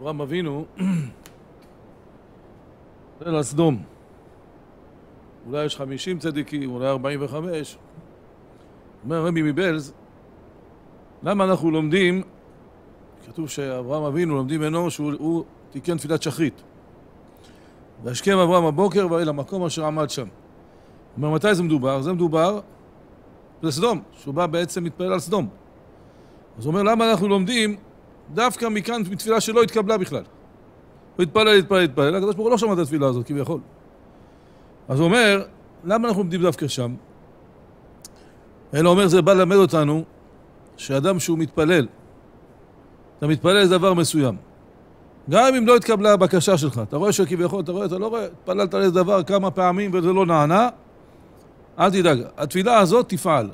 אברהם אבינו זה לסדום. אולי יש חמישים צדיקים, אולי ארבעים וחמש. אומר רבי מבלז, למה אנחנו לומדים, כתוב שאברהם אבינו לומדים ממנו שהוא תיקן תפילת שחרית. והשכם אברהם הבוקר ואל המקום אשר עמד שם. אומר, מתי זה מדובר? זה מדובר בסדום, שהוא בא בעצם להתפלל על סדום. אז הוא אומר, למה אנחנו לומדים דווקא מכאן, מתפילה שלא התקבלה בכלל. הוא התפלל, התפלל, התפלל, הקדוש ברוך הוא לא שמע את התפילה הזאת כביכול. אז הוא אומר, למה אנחנו עומדים דווקא שם? אלא אומר, זה בא ללמד אותנו שאדם שהוא מתפלל, אתה מתפלל איזה דבר מסוים. גם אם לא התקבלה הבקשה שלך, אתה רואה שכביכול, אתה רואה, אתה לא רואה, התפללת על איזה דבר כמה פעמים וזה לא נענה, אל תדאג, התפילה הזאת תפעל.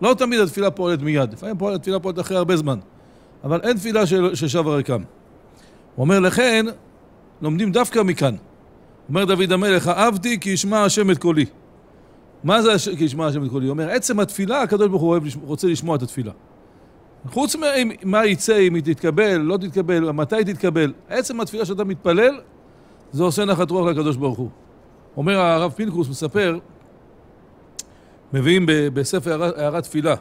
לא תמיד התפילה פועלת מיד, לפעמים התפילה פועלת אחרי הרבה זמן. אבל אין תפילה של, ששב הרקם. הוא אומר, לכן, לומדים דווקא מכאן. אומר דוד המלך, אהבתי כי ישמע השם את קולי. מה זה הש... כי ישמע השם את קולי? הוא אומר, עצם התפילה, הקדוש ברוך הוא אוהב, רוצה לשמוע את התפילה. חוץ ממה יצא, אם היא תתקבל, לא תתקבל, מתי תתקבל, עצם התפילה שאתה מתפלל, זה עושה נחת רוח לקדוש ברוך הוא. אומר הרב פינקוס, מספר, מביאים בספר הערת תפילה,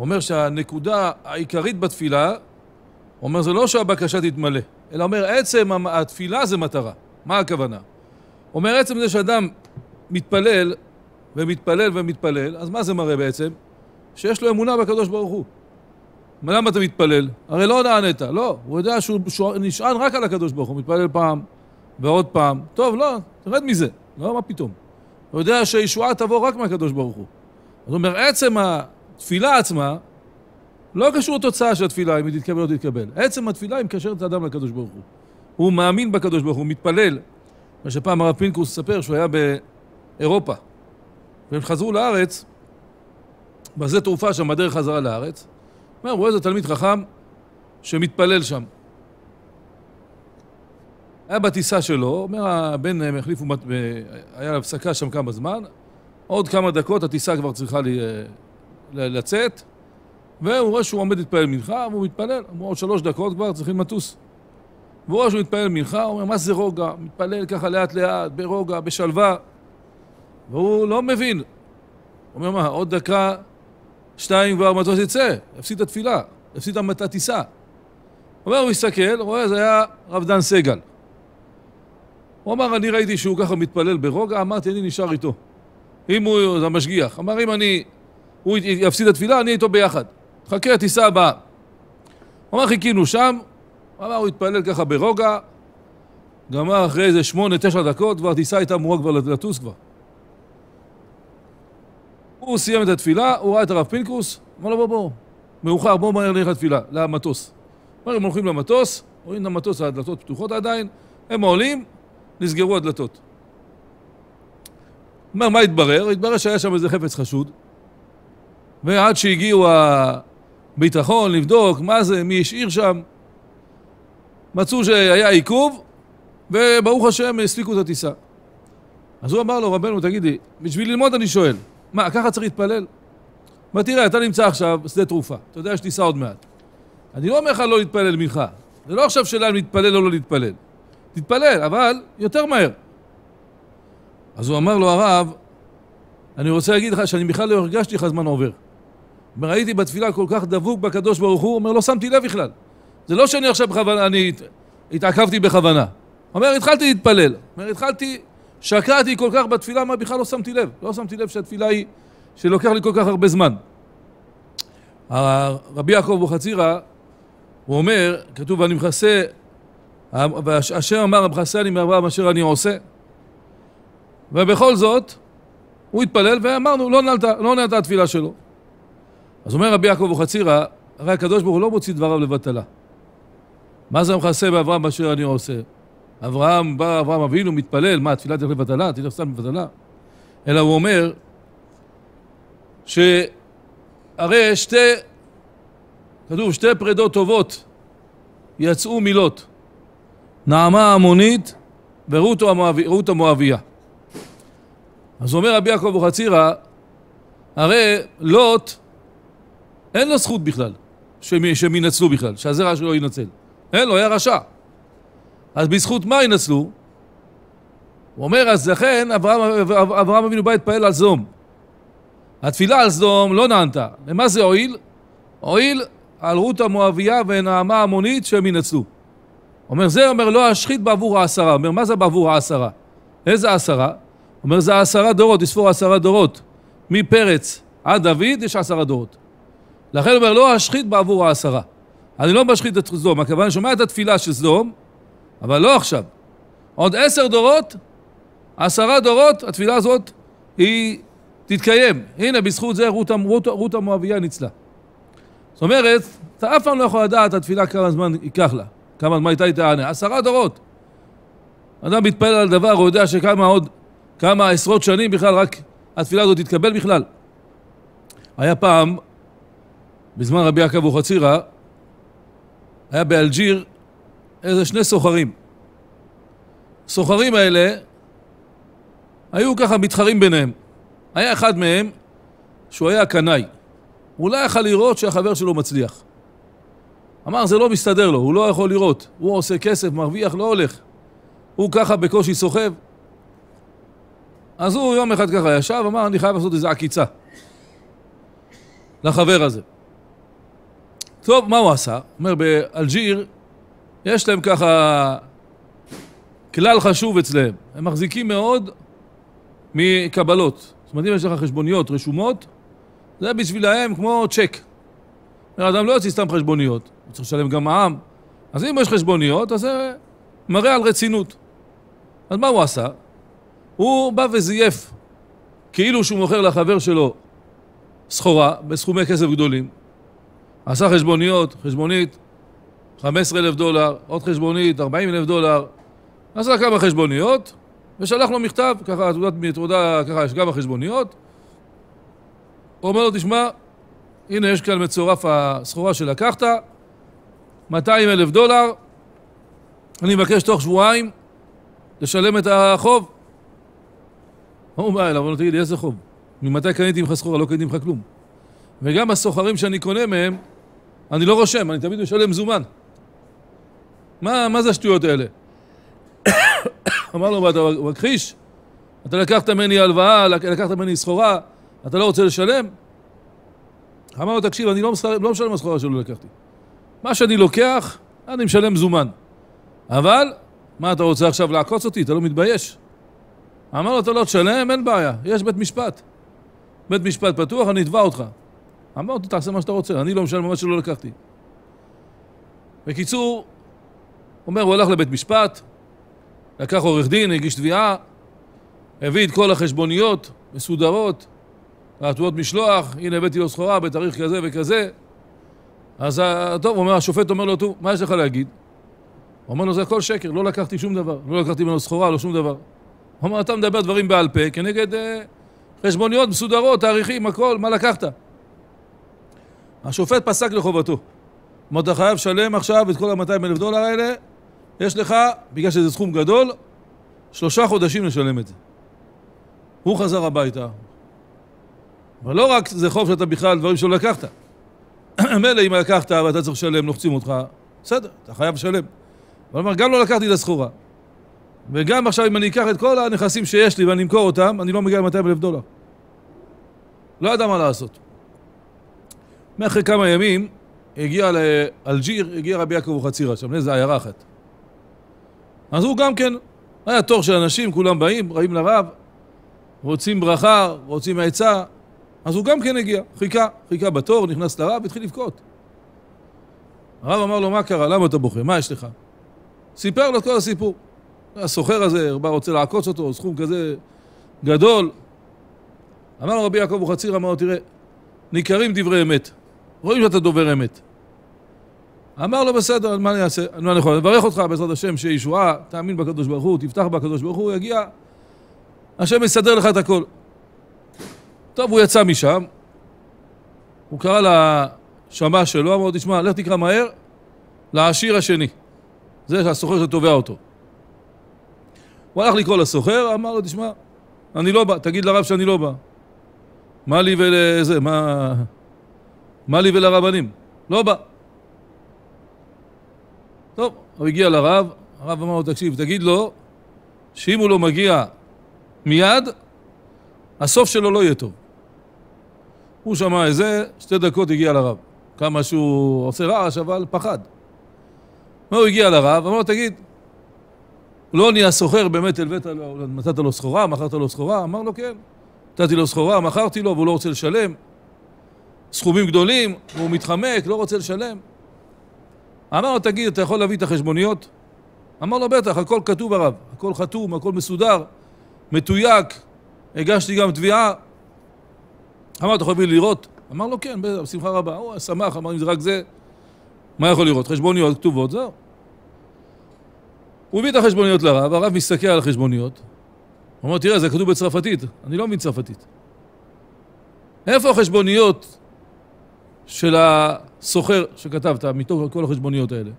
אומר שהנקודה העיקרית בתפילה, אומר זה לא שהבקשה תתמלא, אלא אומר עצם התפילה זה מטרה. מה הכוונה? אומר עצם זה שאדם מתפלל ומתפלל ומתפלל, אז מה זה מראה בעצם? שיש לו אמונה בקדוש ברוך הוא. למה אתה מתפלל? הרי לא נענית, לא, הוא יודע שהוא, שהוא נשען רק על הקדוש ברוך הוא, מתפלל פעם ועוד פעם, טוב, לא, תרד מזה, לא, מה פתאום. הוא יודע שהישועה תבוא רק מהקדוש ברוך הוא. זאת אומרת, עצם התפילה עצמה לא קשור לתוצאה של התפילה, אם היא תתקבל או לא תתקבל. עצם התפילה היא מקשרת את האדם לקדוש ברוך הוא. הוא מאמין בקדוש ברוך הוא, מתפלל. מה שפעם הרב פינקוס ספר שהוא היה באירופה. והם חזרו לארץ, בשדה תעופה שם בדרך חזרה לארץ. הוא אומר, רואה איזה תלמיד חכם שמתפלל שם. היה בטיסה שלו, אומר הבן, הם החליפו, היה הפסקה שם כמה זמן, עוד כמה דקות הטיסה כבר צריכה אה, לצאת, והוא רואה שהוא עומד להתפלל מנחה, והוא מתפלל, אמרו עוד שלוש דקות כבר, צריכים לטוס. והוא רואה שהוא מתפלל מנחה, הוא אומר, מה זה רוגע? מתפלל ככה לאט לאט, ברוגע, בשלווה. והוא לא מבין. הוא אומר, מה, עוד דקה, שתיים כבר מטוס יצא, הפסיד את התפילה, הפסיד את הטיסה. אומר, הוא מסתכל, רואה, זה היה רב דן סגל. הוא אמר, אני ראיתי שהוא ככה מתפלל ברוגע, אמרתי, אני נשאר איתו. אם הוא, זה המשגיח. אמר, אם אני הוא יפסיד התפילה, אני איתו ביחד. חכה, תיסע הבאה. הוא אמר, חיכינו שם, אמר, הוא התפלל ככה ברוגע, גמר אחרי איזה שמונה, תשע דקות, כבר טיסה הייתה אמורה כבר לטוס כבר. הוא סיים את התפילה, הוא ראה את הרב פינקוס, אמר לו, בוא, בוא, מאוחר, בוא מהר נלך לתפילה, למטוס. אמר, הם הולכים למטוס, רואים למטוס, הדלתות פתוחות עדיין, הם עולים, נסגרו הדלתות. אומר, מה התברר? התברר שהיה שם איזה חפץ חשוד, ועד שהגיעו הביטחון לבדוק מה זה, מי השאיר שם, מצאו שהיה עיכוב, וברוך השם הספיקו את הטיסה. אז הוא אמר לו, רבנו, תגידי, בשביל ללמוד אני שואל, מה, ככה צריך להתפלל? אומר, תראה, אתה נמצא עכשיו בשדה תרופה, אתה יודע יש טיסה עוד מעט. אני לא אומר לך לא להתפלל מנחה, זה לא עכשיו שאלה אם להתפלל או לא להתפלל. תתפלל, אבל יותר מהר. אז הוא אמר לו, הרב, אני רוצה להגיד לך שאני בכלל לא הרגשתי איך הזמן עובר. ראיתי בתפילה כל כך דבוק בקדוש ברוך הוא, אומר, לא שמתי לב בכלל. זה לא שאני עכשיו בכוונה, אני התעכבתי בכוונה. אומר, התחלתי להתפלל. אומר, התחלתי, שקעתי כל כך בתפילה, מה בכלל לא שמתי לב. לא שמתי לב שהתפילה היא, שלוקח לי כל כך הרבה זמן. רבי יעקב אבוחצירא, הוא אומר, כתוב, אני מכסה, אשר אמר המכסה אני מאברהם אשר אני עושה. ובכל זאת, הוא התפלל ואמרנו, לא נעלת לא התפילה שלו. אז אומר רבי יעקב אוחצירא, הרי הקדוש ברוך הוא לא מוציא דבריו לבטלה. מה זה המכסה באברהם באשר אני עושה? אברהם, בא אברהם אבינו, מתפלל, מה, תפילה תלך לבטלה? תלך סתם לבטלה? אלא הוא אומר שהרי שתי, כתוב, שתי פרדות טובות יצאו מילות, נעמה המונית ורות המואב, המואביה. אז אומר רבי יעקב אוחצירא, הרי לוט לא אין לו זכות בכלל שהם, שהם ינצלו בכלל, שהזרע שלו ינצל. אין לו, היה רשע. אז בזכות מה ינצלו? הוא אומר, אז לכן אברהם, אברהם אבינו בא להתפעל על סדום. התפילה על סדום לא נענתה. למה זה הועיל? הועיל על רות המואביה ונעמה המונית שהם ינצלו. אומר, זה אומר, לא אשחית בעבור העשרה. אומר, מה זה בעבור העשרה? איזה עשרה? אומר, זה עשרה דורות, תספור עשרה דורות. מפרץ עד דוד יש עשרה דורות. לכן הוא אומר, לא אשחית בעבור העשרה. אני לא משחית את סדום, הכוונה, אני שומע את התפילה של סדום, אבל לא עכשיו. עוד עשר דורות, עשרה דורות, התפילה הזאת היא תתקיים. הנה, בזכות זה רות, רות, רות המואביה ניצלה. זאת אומרת, אתה אף פעם לא יכול לדעת התפילה כמה זמן ייקח לה, כמה זמן הייתה איתה תענה. עשרה דורות. אדם מתפלל על דבר, הוא יודע שכמה עוד, כמה עשרות שנים בכלל רק התפילה הזאת תתקבל בכלל. היה פעם בזמן רבי עקב אבוחצירא, היה באלג'יר איזה שני סוחרים. הסוחרים האלה היו ככה מתחרים ביניהם. היה אחד מהם שהוא היה קנאי. הוא לא יכל לראות שהחבר שלו מצליח. אמר, זה לא מסתדר לו, הוא לא יכול לראות. הוא עושה כסף, מרוויח, לא הולך. הוא ככה בקושי סוחב. אז הוא יום אחד ככה ישב, אמר, אני חייב לעשות איזו עקיצה לחבר הזה. טוב, מה הוא עשה? הוא אומר, באלג'יר יש להם ככה כלל חשוב אצלם, הם מחזיקים מאוד מקבלות. זאת אומרת, אם יש לך חשבוניות רשומות, זה בשבילהם כמו צ'ק. אדם לא יוציא סתם חשבוניות, הוא צריך לשלם גם מע"מ. אז אם יש חשבוניות, אז זה מראה על רצינות. אז מה הוא עשה? הוא בא וזייף, כאילו שהוא מוכר לחבר שלו סחורה בסכומי כסף גדולים, עשה חשבוניות, חשבונית 15 אלף דולר, עוד חשבונית 40 אלף דולר, עשה כמה חשבוניות ושלח לו מכתב, ככה תעודת, תעודה, ככה יש כמה חשבוניות, הוא אומר לו, תשמע, הנה יש כאן מצורף הסחורה שלקחת, 200 אלף דולר, אני מבקש תוך שבועיים לשלם את החוב. הוא בא אליו, אומר תגיד לי, איזה חוב? ממתי קניתי ממך סחורה? לא קניתי ממך כלום. וגם הסוחרים שאני קונה מהם, אני לא רושם, אני תמיד משלם מזומן. מה, מה זה השטויות האלה? אמר לו, מה, אתה מכחיש? אתה לקחת ממני הלוואה, לקחת ממני סחורה, אתה לא רוצה לשלם? אמר לו, תקשיב, אני לא, מסל... לא משלם הסחורה שלא לקחתי. מה שאני לוקח, אני משלם מזומן. אבל, מה, אתה רוצה עכשיו לעקוץ אותי? אתה לא מתבייש? אמר לו, אתה לא תשלם, אין בעיה, יש בית משפט. בית משפט פתוח, אני אתבע אותך. אמרתי, תעשה מה שאתה רוצה, אני לא משלם מה שלא לקחתי. בקיצור, אומר, הוא הלך לבית משפט, לקח עורך דין, הגיש תביעה, הביא את כל החשבוניות, מסודרות, התבואות משלוח, הנה הבאתי לו סחורה בתאריך כזה וכזה. אז אה, טוב, אומר, השופט אומר לו, טוב, מה יש לך להגיד? הוא אומר לו, זה הכל שקר, לא לקחתי שום דבר, לא לקחתי ממנו סחורה, לא שום דבר. הוא אומר, אתה מדבר דברים בעל פה כנגד אה, חשבוניות מסודרות, תאריכים, הכל, מה לקחת? השופט פסק לחובתו. אמר, אתה חייב לשלם עכשיו את כל ה-200 אלף דולר האלה, יש לך, בגלל שזה סכום גדול, שלושה חודשים לשלם את זה. הוא חזר הביתה. אבל לא רק זה חוב שאתה בכלל, דברים שלא לקחת. מילא אם לקחת ואתה צריך לשלם, לוחצים אותך, בסדר, אתה חייב לשלם. אבל אומר, גם לא לקחתי את הסחורה. וגם עכשיו אם אני אקח את כל הנכסים שיש לי ואני אמכור אותם, אני לא מגיע ל-200 אלף דולר. לא ידע מה לעשות. מאחרי כמה ימים הגיע לאלג'יר, הגיע רבי יעקב אבוחצירא, שם לאיזה עיירה אחת. אז הוא גם כן, היה תור של אנשים, כולם באים, באים לרב, רוצים ברכה, רוצים עצה, אז הוא גם כן הגיע, חיכה, חיכה בתור, נכנס לרב, התחיל לבכות. הרב אמר לו, מה קרה? למה אתה בוכה? מה יש לך? סיפר לו את כל הסיפור. הסוחר הזה, הרבה רוצה לעקוץ אותו, סכום כזה גדול. אמר לו רבי יעקב אבוחצירא, אמר לו, תראה, ניכרים דברי אמת. רואים שאתה דובר אמת. אמר לו בסדר, מה אני אעשה? מה אני יכול? נברך אותך בעזרת השם שישועה, תאמין בקדוש ברוך הוא, תפתח בקדוש ברוך הוא, יגיע, השם יסדר לך את הכל. טוב, הוא יצא משם, הוא קרא לשמש שלו, אמר לו, תשמע, לך תקרא מהר לעשיר השני. זה הסוחר שתובע אותו. הוא הלך לקרוא לסוחר, אמר לו, תשמע, אני לא בא, תגיד לרב שאני לא בא. מה לי ולזה, מה... מה לי ולרבנים? לא בא. טוב, הוא הגיע לרב, הרב אמר לו, תקשיב, תגיד לו שאם הוא לא מגיע מיד, הסוף שלו לא יהיה טוב. הוא שמע את זה, שתי דקות הגיע לרב. כמה שהוא עושה רעש, אבל פחד. הוא הגיע לרב, אמר לו, תגיד, לא נהיה סוחר, באמת הלווית לו, נתת לו סחורה, מכרת לו סחורה? אמר לו, כן. נתתי לו סחורה, מכרתי לו, והוא לא רוצה לשלם. סכומים גדולים, והוא מתחמק, לא רוצה לשלם. אמר לו, תגיד, אתה יכול להביא את החשבוניות? אמר לו, בטח, הכל כתוב הרב, הכל חתום, הכל מסודר, מתויק, הגשתי גם תביעה. אמר, אתה יכול להביא לי לראות? אמר לו, כן, בשמחה רבה. הוא היה שמח, אמר, אם זה רק זה, מה יכול לראות? חשבוניות כתובות, זהו. הוא הביא את החשבוניות לרב, הרב מסתכל על החשבוניות, הוא אומר, תראה, זה כתוב בצרפתית, אני לא מבין צרפתית. איפה החשבוניות של הסוחר שכתבת, מתוך כל החשבוניות האלה.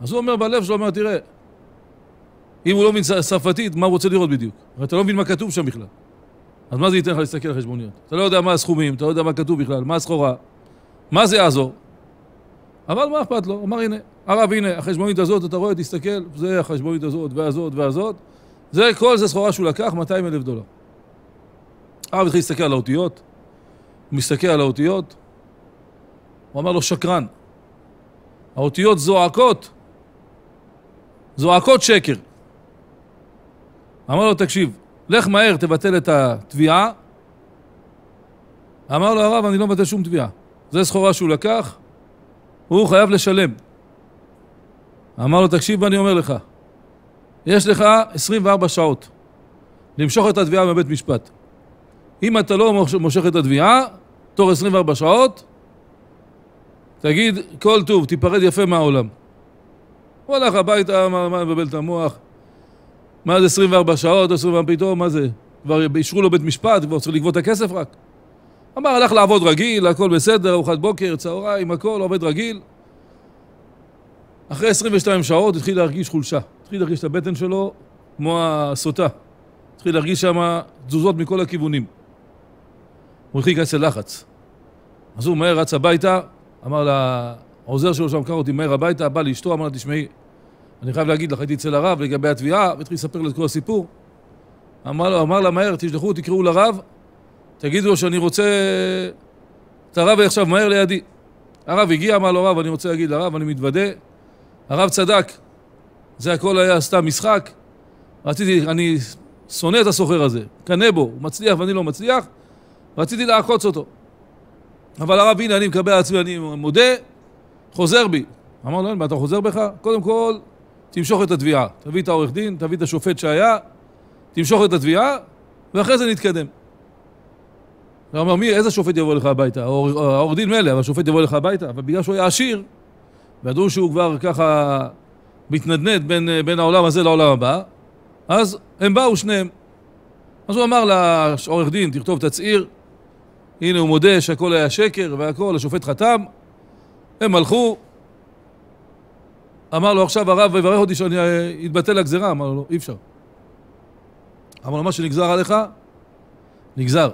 אז הוא אומר בלב שלו, אומר, תראה, אם הוא לא מבין צרפתית, מה הוא רוצה לראות בדיוק? הרי אתה לא מבין מה כתוב שם בכלל. אז מה זה ייתן לך להסתכל על חשבוניות? אתה לא יודע מה הסכומים, אתה לא יודע מה כתוב בכלל, מה הסחורה, מה זה יעזור? אבל מה אכפת לו? אמר, הנה, הרב, הנה, החשבונית הזאת, אתה רואה, תסתכל, זה החשבונית הזאת והזאת והזאת. זה, כל זה סחורה שהוא לקח, 200 אלף דולר. הרב התחיל להסתכל על האותיות, הוא מסתכל על האותיות, הוא אמר לו, שקרן. האותיות זועקות, זועקות שקר. אמר לו, תקשיב, לך מהר, תבטל את התביעה. אמר לו הרב, אני לא מבטל שום תביעה. זו סחורה שהוא לקח, הוא חייב לשלם. אמר לו, תקשיב אני אומר לך, יש לך 24 שעות למשוך את התביעה מבית משפט. אם אתה לא מושך את התביעה, תוך 24 שעות, תגיד, כל טוב, תיפרד יפה מהעולם. הוא הלך הביתה, מה, מה מבלבל את המוח? מה זה 24 שעות, 24 פתאום, מה זה? כבר אישרו לו בית משפט, כבר צריך לגבות את הכסף רק. אמר, הלך לעבוד רגיל, הכל בסדר, ארוחת בוקר, צהריים, הכל, עובד רגיל. אחרי 22 שעות התחיל להרגיש חולשה. התחיל להרגיש את הבטן שלו כמו הסוטה. התחיל להרגיש שם תזוזות מכל הכיוונים. הוא התחיל להיכנס ללחץ. אז הוא מהר רץ הביתה, אמר לעוזר שלו שם, קח אותי מהר הביתה, בא לאשתו, אמר לה, תשמעי, אני חייב להגיד לך, הייתי אצל הרב לגבי התביעה, והתחיל לספר לו את כל הסיפור. אמר, לו, אמר לה, מהר, תשלחו, תקראו לרב, תגידו לו שאני רוצה... את הרב עכשיו מהר לידי. הרב הגיע, אמר לו, הרב, אני רוצה להגיד לרב, אני מתוודה. הרב צדק, זה הכל היה סתם משחק. רציתי, אני שונא את הסוחר הזה, קנא בו, הוא מצליח ואני לא מצליח. רציתי לעקוץ אותו. אבל הרב, הנה, אני מקבל על עצמי, אני מודה, חוזר בי. אמר לו, לא, מה, אתה חוזר בך? קודם כל, תמשוך את התביעה. תביא את העורך דין, תביא את השופט שהיה, תמשוך את התביעה, ואחרי זה נתקדם. הוא אמר, מי, איזה שופט יבוא לך הביתה? העורך דין מלא, אבל השופט יבוא לך הביתה. אבל בגלל שהוא היה עשיר, וידעו שהוא כבר ככה מתנדנד בין, בין העולם הזה לעולם הבא, אז הם באו שניהם. אז הוא אמר לעורך דין, תכתוב תצהיר, הנה הוא מודה שהכל היה שקר והכל, השופט חתם, הם הלכו, אמר לו עכשיו הרב יברך אותי שאני אתבטל אה, לגזירה, אמר לו לא, אי אפשר. אמר לו מה שנגזר עליך, נגזר.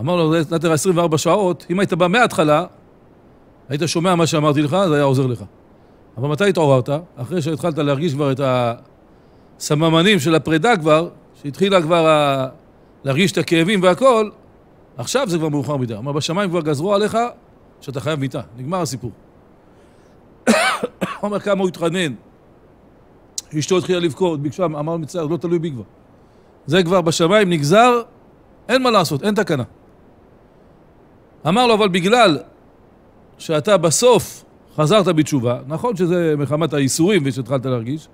אמר לו נתן 24 שעות, אם היית בא מההתחלה, היית שומע מה שאמרתי לך, זה היה עוזר לך. אבל מתי התעוררת? אחרי שהתחלת להרגיש כבר את הסממנים של הפרידה כבר, שהתחילה כבר ה... להרגיש את הכאבים והכל, עכשיו זה כבר מאוחר מדי. אמר, בשמיים כבר גזרו עליך שאתה חייב מיתה. נגמר הסיפור. אומר כמה הוא התחנן. אשתו התחילה לבכות, ביקשה, אמר מצער, לא תלוי בי כבר. זה כבר בשמיים נגזר, אין מה לעשות, אין תקנה. אמר לו, אבל בגלל שאתה בסוף חזרת בתשובה, נכון שזה מחמת האיסורים ושהתחלת להרגיש,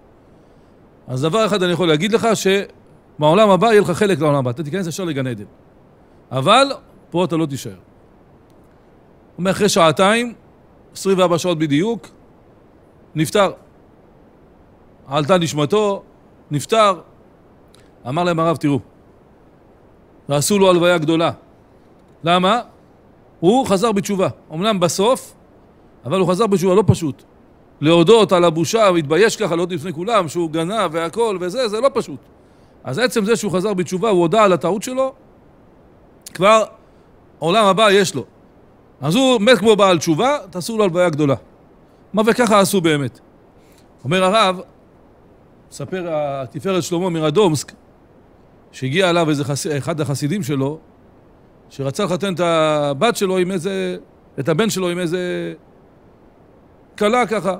אז דבר אחד אני יכול להגיד לך, שבעולם הבא יהיה לך חלק לעולם הבא. אתה תיכנס ישר לגן עדן. אבל פה אתה לא תישאר. אומר, אחרי שעתיים, 24 שעות בדיוק, נפטר. עלתה נשמתו, נפטר. אמר להם הרב, תראו, ועשו לו הלוויה גדולה. למה? הוא חזר בתשובה. אמנם בסוף, אבל הוא חזר בתשובה, לא פשוט. להודות על הבושה, התבייש ככה להודות לפני כולם, שהוא גנב והכל וזה, זה לא פשוט. אז עצם זה שהוא חזר בתשובה, הוא הודה על הטעות שלו, כבר עולם הבא יש לו. אז הוא מת כמו בעל תשובה, תעשו לו הלוויה גדולה. מה וככה עשו באמת. אומר הרב, מספר התפארת שלמה מרדומסק, שהגיע אליו איזה חס... אחד החסידים שלו, שרצה לחתן את הבת שלו עם איזה, את הבן שלו עם איזה כלה ככה.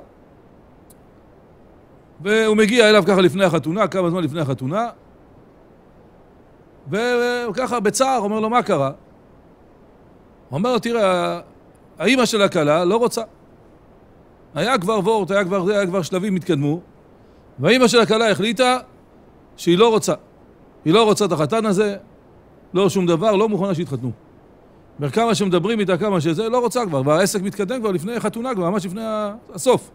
והוא מגיע אליו ככה לפני החתונה, כמה זמן לפני החתונה, וככה בצער אומר לו, מה קרה? הוא אומר לו, תראה, האימא של הכלה לא רוצה. היה כבר וורט, היה כבר היה כבר שלבים התקדמו, והאימא של הכלה החליטה שהיא לא רוצה. היא לא רוצה את החתן הזה, לא שום דבר, לא מוכנה שיתחתנו. וכמה שמדברים איתה, כמה שזה, לא רוצה כבר, והעסק מתקדם כבר לפני חתונה, כבר ממש לפני הסוף.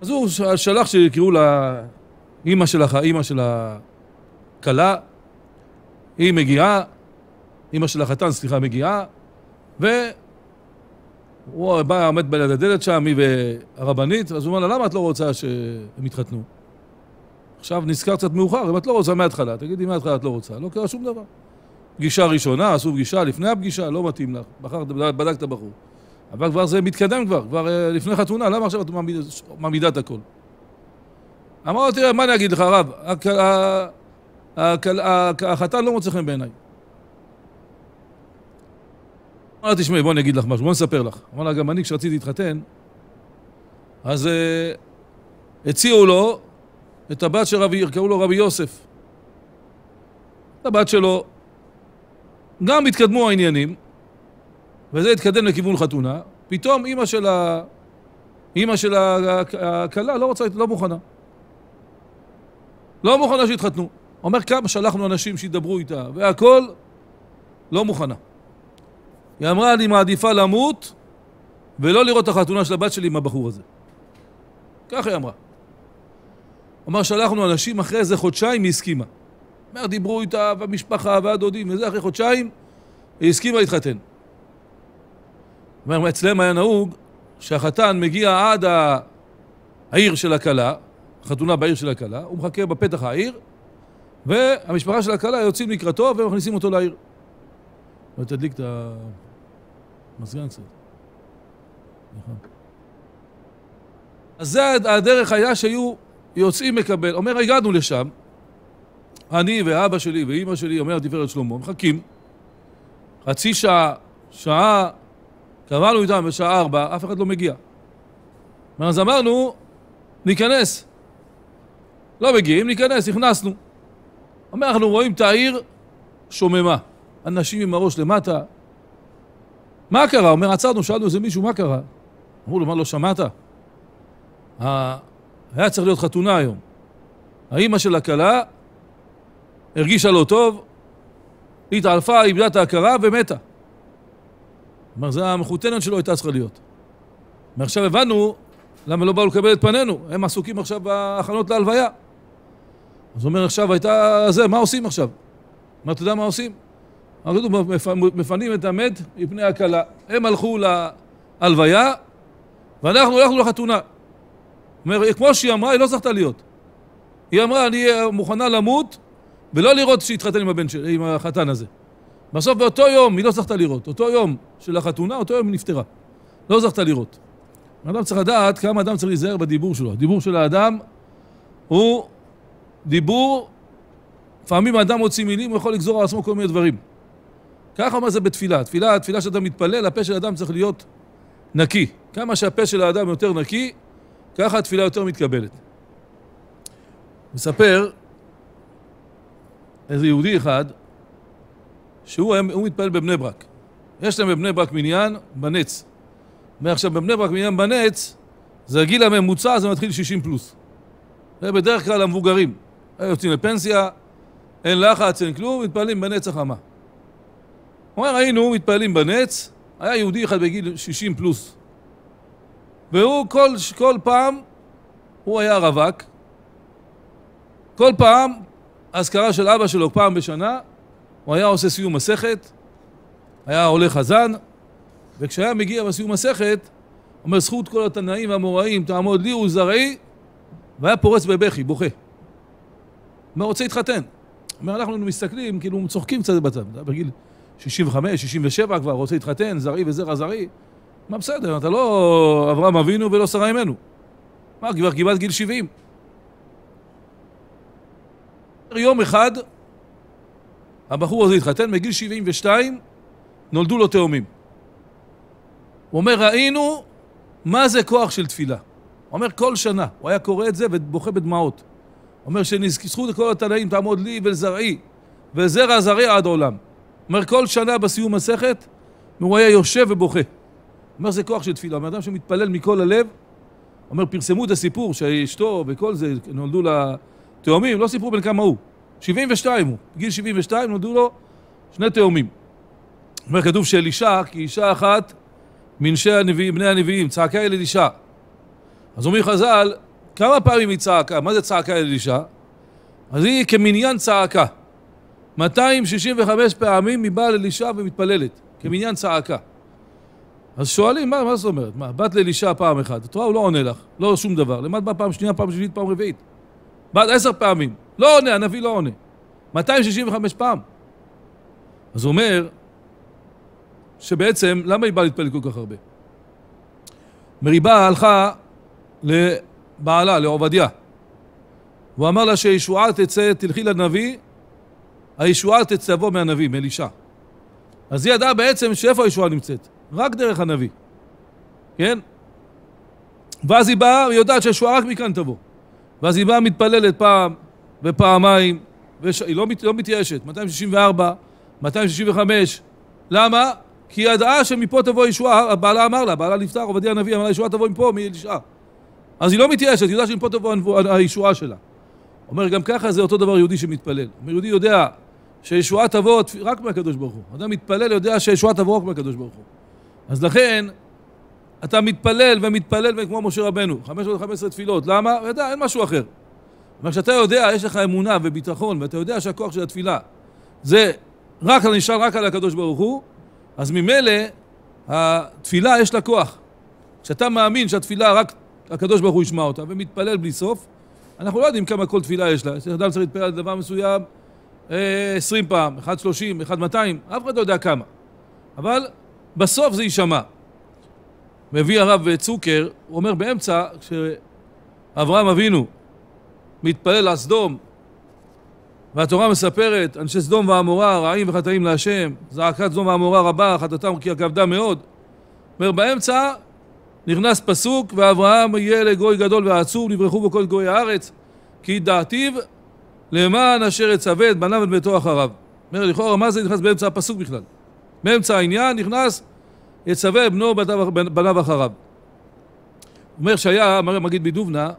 אז הוא שלח שיקראו לה אימא של, אימא של כלה, היא מגיעה, אימא של החתן, סליחה, מגיעה, והוא בא, עומד בליד הדלת שם, היא והרבנית, אז הוא אומר לה, למה את לא רוצה שהם יתחתנו? עכשיו נזכר קצת מאוחר, אם את לא רוצה מההתחלה, תגידי מההתחלה את לא רוצה, לא קרה שום דבר. פגישה ראשונה, עשו פגישה לפני הפגישה, לא מתאים לך, בחרת, בדקת בחור. אבל כבר זה מתקדם כבר, כבר אה, לפני חתונה, למה עכשיו את מעמידה את הכל? אמר תראה, מה אני אגיד לך, הרב, החתן לא מוצא חן בעיניי. אמר תשמעי, בואי אני אגיד לך משהו, בוא נספר לך. אמר לה, גם אני כשרציתי להתחתן, אז uh, הציעו לו את הבת של רבי, קראו לו רבי יוסף. הבת שלו. גם התקדמו העניינים, וזה התקדם לכיוון חתונה, פתאום אימא של ה... אימא של הכלה לא רוצה, לא מוכנה. לא מוכנה שיתחתנו. אומר כמה שלחנו אנשים שידברו איתה, והכל לא מוכנה. היא אמרה, אני מעדיפה למות ולא לראות את החתונה של הבת שלי עם הבחור הזה. כך היא אמרה. אמר, שלחנו אנשים, אחרי איזה חודשיים היא הסכימה. אומר, דיברו איתה, והמשפחה, והדודים, וזה, אחרי חודשיים, היא הסכימה להתחתן. אומר, אצלם היה נהוג שהחתן מגיע עד העיר של הכלה, חתונה בעיר של הכלה, הוא מחכה בפתח העיר, והמשפחה של הכלה יוצאים לקראתו ומכניסים אותו לעיר. ותדליק את המזגן קצת. נכון. אז זה הדרך היה שהיו יוצאים מקבל. אומר, הגענו לשם, אני ואבא שלי ואימא שלי, אומר תפארת שלמה, מחכים. חצי שעה, שעה, קבענו איתם בשעה ארבע, אף אחד לא מגיע. אז אמרנו, ניכנס. לא מגיעים, ניכנס, נכנסנו. אומר, אנחנו רואים את העיר שוממה. אנשים עם הראש למטה. מה קרה? אומר, עצרנו, שאלנו איזה מישהו, מה קרה? אמרו לו, מה, לא שמעת? היה צריך להיות חתונה היום. האימא של הכלה הרגישה לא טוב, התעלפה, איבדה את ההכרה ומתה. כלומר, זו המחותנת שלו הייתה צריכה להיות. מעכשיו הבנו למה לא באו לקבל את פנינו, הם עסוקים עכשיו בהכנות להלוויה. אז הוא אומר, עכשיו הייתה זה, מה עושים עכשיו? מה, אתה יודע מה עושים? אמרו, מפנים את המת מפני הכלה. הם הלכו להלוויה, ואנחנו הלכנו לחתונה. אומר, כמו שהיא אמרה, היא לא זכתה להיות. היא אמרה, אני מוכנה למות ולא לראות שהיא התחתן עם הבן שלי, עם החתן הזה. בסוף באותו יום היא לא זכתה לראות. אותו יום של החתונה, אותו יום היא נפטרה. לא זכתה לראות. אדם צריך לדעת כמה אדם צריך להיזהר בדיבור שלו. הדיבור של האדם הוא דיבור, לפעמים אדם מוציא מילים, הוא יכול לגזור על עצמו כל מיני דברים. ככה אומר זה בתפילה. תפילה, תפילה שאתה מתפלל, הפה של האדם צריך להיות נקי. כמה שהפה של האדם יותר נקי, ככה התפילה יותר מתקבלת. מספר איזה יהודי אחד, שהוא הוא מתפלל בבני ברק. יש להם בבני ברק מניין בנץ. מעכשיו בבני ברק מניין בנץ, זה הגיל הממוצע, זה מתחיל 60 פלוס. זה בדרך כלל המבוגרים. יוצאים לפנסיה, אין לחץ, אין כלום, מתפללים בנץ החמה. הוא אומר, היינו מתפללים בנץ, היה יהודי אחד בגיל 60 פלוס. והוא כל, כל פעם, הוא היה רווק, כל פעם, האזכרה של אבא שלו פעם בשנה, הוא היה עושה סיום מסכת, היה עולה חזן, וכשהיה מגיע בסיום מסכת, אומר זכות כל התנאים והמוראים, תעמוד לי ולזרעי, והיה פורץ בבכי, בוכה. מה, רוצה להתחתן. אומר, אנחנו מסתכלים, כאילו, צוחקים קצת בצד, בגיל 65, 67 כבר, רוצה להתחתן, זרעי וזרע זרעי. מה בסדר, אתה לא אברהם אבינו ולא שרה אמנו. מה, כבר כמעט גיל 70. יום אחד הבחור הזה התחתן, בגיל 72 נולדו לו תאומים. הוא אומר, ראינו מה זה כוח של תפילה. הוא אומר, כל שנה, הוא היה קורא את זה ובוכה בדמעות. אומר שנזכות כל התנאים תעמוד לי ולזרעי, וזרע זרעי עד עולם. אומר כל שנה בסיום מסכת, הוא היה יושב ובוכה. אומר זה כוח של תפילה, אומר אדם שמתפלל מכל הלב, אומר פרסמו את הסיפור שאשתו וכל זה נולדו לה תאומים, לא סיפרו בן כמה הוא, 72 הוא, בגיל 72 נולדו לו שני תאומים. אומר כתוב שאלישע, כי אישה אחת מנשי הנביאים, בני הנביאים, צעקה אל אלישע. אז אומרים חז"ל, כמה פעמים היא צעקה? מה זה צעקה אלישע? אז היא כמניין צעקה. 265 פעמים היא באה לאלישע ומתפללת, כמניין צעקה. אז שואלים, מה, מה זאת אומרת? מה, באת לאלישע פעם אחת, את רואה, הוא לא עונה לך, לא שום דבר. למד את פעם שנייה, פעם שלישית, פעם רביעית? באת עשר פעמים, לא עונה, הנביא לא עונה. 265 פעם. אז הוא אומר, שבעצם, למה היא באה להתפלל כל כך הרבה? אומר, היא באה, הלכה ל... בעלה, לעובדיה. הוא אמר לה שהישועה תצא, תלכי לנביא, הישועה תצבו מהנביא, מאלישע. אז היא ידעה בעצם שאיפה הישועה נמצאת, רק דרך הנביא, כן? ואז היא באה, היא יודעת שהישועה רק מכאן תבוא. ואז היא באה, מתפללת פעם ופעמיים, וש... היא לא, מת... לא מתייאשת, 264, 265. למה? כי היא ידעה שמפה תבוא ישועה, בעלה אמר לה, בעלה נפטר, עובדי הנביא אמר לה, ישועה תבוא מפה, מאלישע. אז היא לא מתייאשת, היא יודעת שמפה תבוא הישועה שלה. אומר, גם ככה זה אותו דבר יהודי שמתפלל. אומר, יהודי יודע שישועה תבוא רק מהקדוש ברוך הוא. אדם מתפלל יודע שישועה תבוא רק מהקדוש ברוך הוא. אז לכן, אתה מתפלל ומתפלל כמו משה רבנו, 515 תפילות. למה? הוא יודע, אין משהו אחר. אבל כשאתה יודע, יש לך אמונה וביטחון, ואתה יודע שהכוח של התפילה זה רק, נשאר רק על הקדוש ברוך הוא, אז ממילא התפילה יש לה כוח. כשאתה מאמין שהתפילה רק הקדוש ברוך הוא ישמע אותה, ומתפלל בלי סוף. אנחנו לא יודעים כמה כל תפילה יש לה. אדם צריך להתפלל על דבר מסוים אה, עשרים פעם, אחד שלושים, אחד מאתיים, אף אחד לא יודע כמה. אבל בסוף זה יישמע. מביא הרב צוקר, הוא אומר באמצע, כשאברהם אבינו מתפלל על סדום, והתורה מספרת, אנשי סדום ועמורה, רעים וחטאים להשם, זעקת סדום ועמורה רבה, חטאתם כי אגב דם מאוד. אומר, באמצע נכנס פסוק, ואברהם יהיה לגוי גדול ועצום, נברחו בו כל גוי הארץ, כי דעתיו למען אשר יצווה את בניו ואת ביתו אחריו. אומר לכאורה, מה זה נכנס באמצע הפסוק בכלל? באמצע העניין נכנס, יצווה בנו בניו אחריו. אומר שהיה, מגיד בדובנה,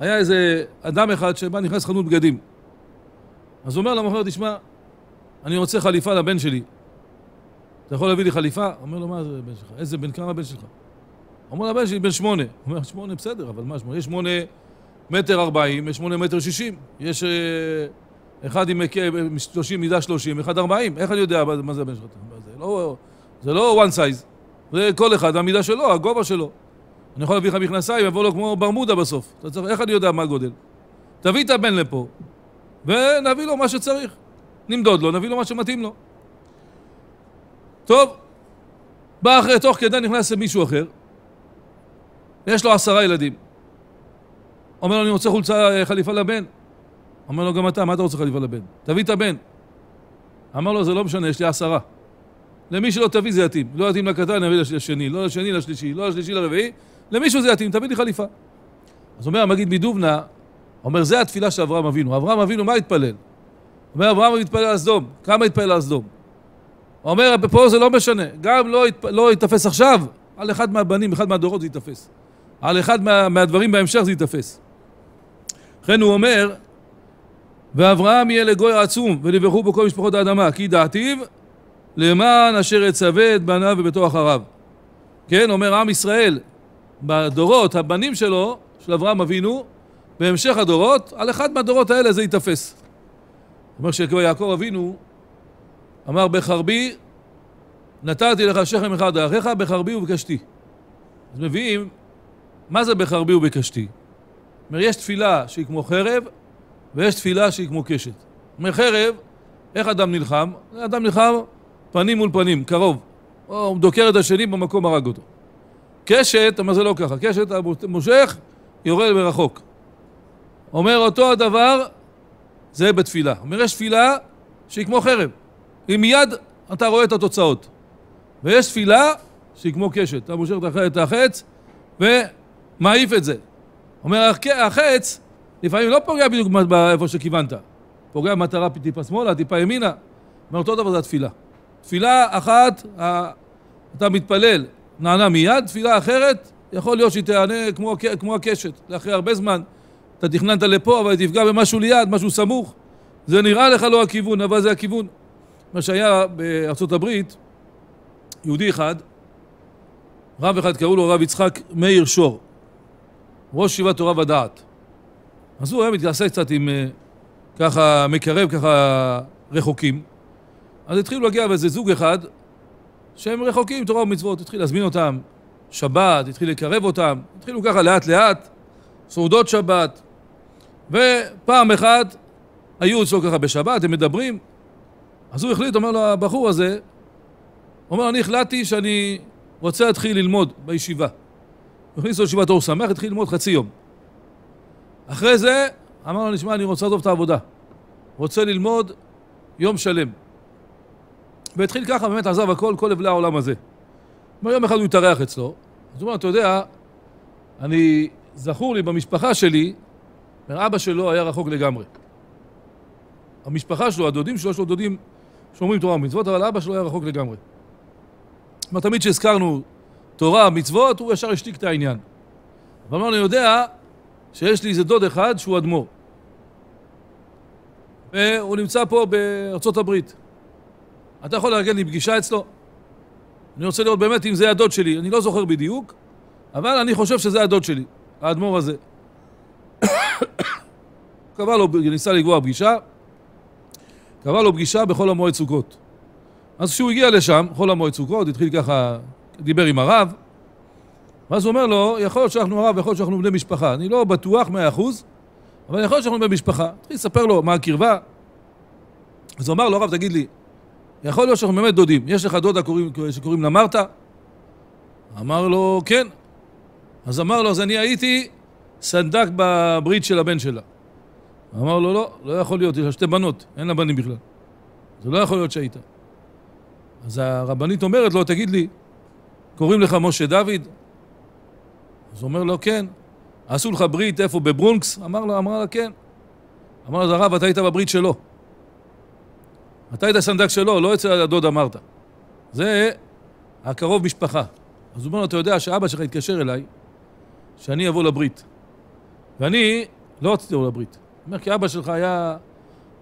היה איזה אדם אחד שבא נכנס חנות בגדים. אז הוא אומר למוכר, תשמע, אני רוצה חליפה לבן שלי. אתה יכול להביא לי חליפה? אומר לו, מה זה בן שלך? איזה בן? כמה בן שלך? אמר לבן שלי, בן שמונה. הוא אומר, שמונה בסדר, אבל מה שמונה? יש שמונה מטר ארבעים, יש שמונה מטר שישים. יש אה, אחד עם אה, שלושים, מידה שלושים, אחד ארבעים. איך אני יודע מה זה הבן שלך? זה לא, זה לא one size. זה כל אחד המידה שלו, הגובה שלו. אני יכול להביא לך מכנסיים, יבוא לו כמו ברמודה בסוף. צריך, איך אני יודע מה הגודל? תביא את הבן לפה, ונביא לו מה שצריך. נמדוד לו, נביא לו מה שמתאים לו. טוב, בא אחרי, תוך כדי נכנס למישהו אחר, ויש לו עשרה ילדים. אומר לו, אני רוצה חולצה, אה, חליפה לבן. אומר לו, גם אתה, מה אתה רוצה חליפה לבן? תביא את הבן. אמר לו, זה לא משנה, יש לי עשרה. למי שלא תביא זה יתאים. לא יתאים לקטן, אני אביא לשני. לא לשני, לשלישי. לא לשלישי, לרביעי. למישהו זה יתאים, תביא לי חליפה. אז אומר המגיד מדובנה, אומר, זה התפילה של אברהם אבינו. אברהם אבינו, מה התפלל? אומר, אברהם התפלל על סדום. כמה התפלל על סדום? הוא אומר, פה זה לא משנה. גם לא, יתפ... לא יתפס עכשיו, על אחד מהבנים, אחד מהדורות זה ייתפס. על אחד מה, מהדברים בהמשך זה ייתפס. ובכן הוא אומר, ואברהם יהיה לגוי עצום, ונברכו בו כל משפחות האדמה, כי דעתיו, למען אשר יצווה את בניו וביתו אחריו. כן, אומר עם ישראל, בדורות, הבנים שלו, של אברהם אבינו, בהמשך הדורות, על אחד מהדורות האלה זה ייתפס. אומר יעקב אבינו אמר בחרבי נתתי לך שכם אחד דרכיך בחרבי ובקשתי. אז מביאים מה זה בחרבי ובקשתי? אומר, יש תפילה שהיא כמו חרב, ויש תפילה שהיא כמו קשת. אומר, חרב, איך אדם נלחם? אדם נלחם פנים מול פנים, קרוב. או הוא דוקר את השני במקום הרג אותו. קשת, אבל זה לא ככה, קשת המושך יורד מרחוק. אומר אותו הדבר, זה בתפילה. אומר, יש תפילה שהיא כמו חרב. היא מיד, אתה רואה את התוצאות. ויש תפילה שהיא כמו קשת. אתה מושך את החץ, ו... מעיף את זה. אומר, החץ לפעמים לא פוגע בדיוק באיפה שכיוונת, פוגע מטרה טיפה שמאלה, טיפה ימינה. אומר, אותו דבר זה התפילה. תפילה אחת, אתה מתפלל, נענה מיד, תפילה אחרת, יכול להיות שהיא תענה כמו, כמו הקשת, לאחרי הרבה זמן. אתה תכננת לפה, אבל היא תפגע במשהו ליד, משהו סמוך. זה נראה לך לא הכיוון, אבל זה הכיוון. מה שהיה בארצות הברית, יהודי אחד, רב אחד קראו לו רב יצחק מאיר שור. ראש שיבת תורה ודעת. אז הוא היה מתעסק קצת עם אה, ככה מקרב, ככה רחוקים. אז התחילו להגיע באיזה זוג אחד שהם רחוקים תורה ומצוות, התחיל להזמין אותם, שבת, התחיל לקרב אותם, התחילו ככה לאט לאט, סעודות שבת, ופעם אחת היו אצלו ככה בשבת, הם מדברים, אז הוא החליט, אומר לו הבחור הזה, הוא אומר, אני החלטתי שאני רוצה להתחיל ללמוד בישיבה. הכניס אותו ישיבת אור שמח, התחיל ללמוד חצי יום. אחרי זה אמר לו, נשמע, אני רוצה לעזוב את העבודה. רוצה ללמוד יום שלם. והתחיל ככה, באמת עזב הכל, כל אבלי העולם הזה. כלומר, יום אחד הוא התארח אצלו, אז הוא אומר, אתה יודע, אני, זכור לי במשפחה שלי, אבא שלו היה רחוק לגמרי. המשפחה שלו, הדודים שלו, יש לו דודים שאומרים תורה ומצוות, אבל אבא שלו היה רחוק לגמרי. זאת אומרת, תמיד שהזכרנו תורה, מצוות, הוא ישר השתיק את העניין. אבל אמר, אני יודע שיש לי איזה דוד אחד שהוא אדמו"ר. והוא נמצא פה בארצות הברית. אתה יכול לארגן לי פגישה אצלו? אני רוצה לראות באמת אם זה הדוד שלי. אני לא זוכר בדיוק, אבל אני חושב שזה הדוד שלי, האדמו"ר הזה. קבע לו, ניסה לקבוע פגישה, קבע לו פגישה בחול המועד סוכות. אז כשהוא הגיע לשם, חול המועד סוכות, התחיל ככה דיבר עם הרב, ואז הוא אומר לו, יכול להיות שאנחנו הרב, יכול להיות שאנחנו בני משפחה. אני לא בטוח מאה אחוז, אבל יכול להיות שאנחנו בני משפחה. התחיל לספר לו מה הקרבה. אז הוא אמר לו, הרב, תגיד לי, יכול להיות שאנחנו באמת דודים. יש לך דודה קוראים, שקוראים לה מרתה? אמר לו, כן. אז אמר לו, אז אני הייתי סנדק בברית של הבן שלה. אמר לו, לא, לא יכול להיות, יש לה שתי בנות, אין לה בנים בכלל. זה לא יכול להיות שהיית. אז הרבנית אומרת לו, תגיד לי, קוראים לך משה דוד? אז הוא אומר לו, כן. עשו לך ברית, איפה? בברונקס? אמר לו, אמרה לה, כן. אמר לו, הרב, אתה היית בברית שלו. אתה היית סנדק שלו, לא אצל הדוד אמרת. זה הקרוב משפחה. אז הוא אומר לו, אתה יודע שאבא שלך התקשר אליי, שאני אבוא לברית. ואני לא רציתי לבוא לברית. הוא אומר, כי אבא שלך היה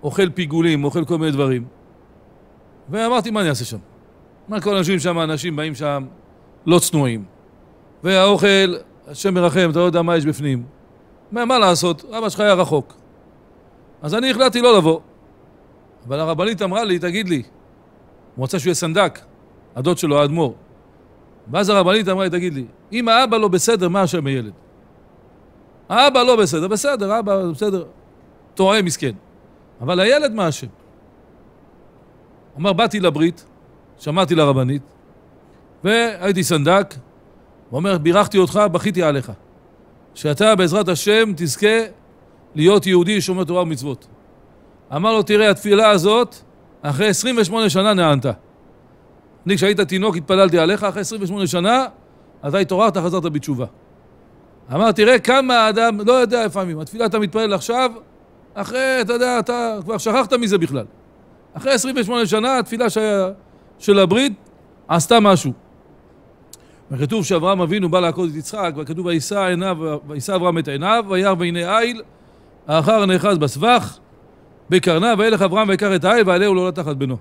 אוכל פיגולים, אוכל כל מיני דברים. ואמרתי, מה אני אעשה שם? מה כל האנשים שם, אנשים באים שם, לא צנועים. והאוכל, השם מרחם, אתה לא יודע מה יש בפנים. מה, מה לעשות? אבא שלך היה רחוק. אז אני החלטתי לא לבוא. אבל הרבנית אמרה לי, תגיד לי, הוא רוצה שהוא יהיה סנדק, הדוד שלו, האדמו"ר. ואז הרבנית אמרה לי, תגיד לי, אם האבא לא בסדר, מה השם הילד? האבא לא בסדר, בסדר, האבא בסדר, טועה מסכן. אבל הילד מה השם? אמר, באתי לברית, שמעתי לרבנית, והייתי סנדק, הוא אומר, בירכתי אותך, בכיתי עליך. שאתה בעזרת השם תזכה להיות יהודי שומר תורה ומצוות. אמר לו, תראה, התפילה הזאת, אחרי 28 שנה נענת. אני כשהיית תינוק התפללתי עליך, אחרי 28 שנה אתה התעוררת, חזרת בתשובה. אמר, תראה כמה האדם, לא יודע לפעמים, התפילה אתה מתפלל עכשיו, אחרי, אתה יודע, אתה כבר שכחת מזה בכלל. אחרי 28 שנה התפילה ש... של הברית עשתה משהו. וכתוב שאברהם אבינו בא לעקוד את יצחק, וכתוב וישא אברהם את עיניו, וירא והנה איל, האחר נאחז בסבך, בקרנה, וילך אברהם ויקח את האיל, ויעלהו לעולה תחת בנו.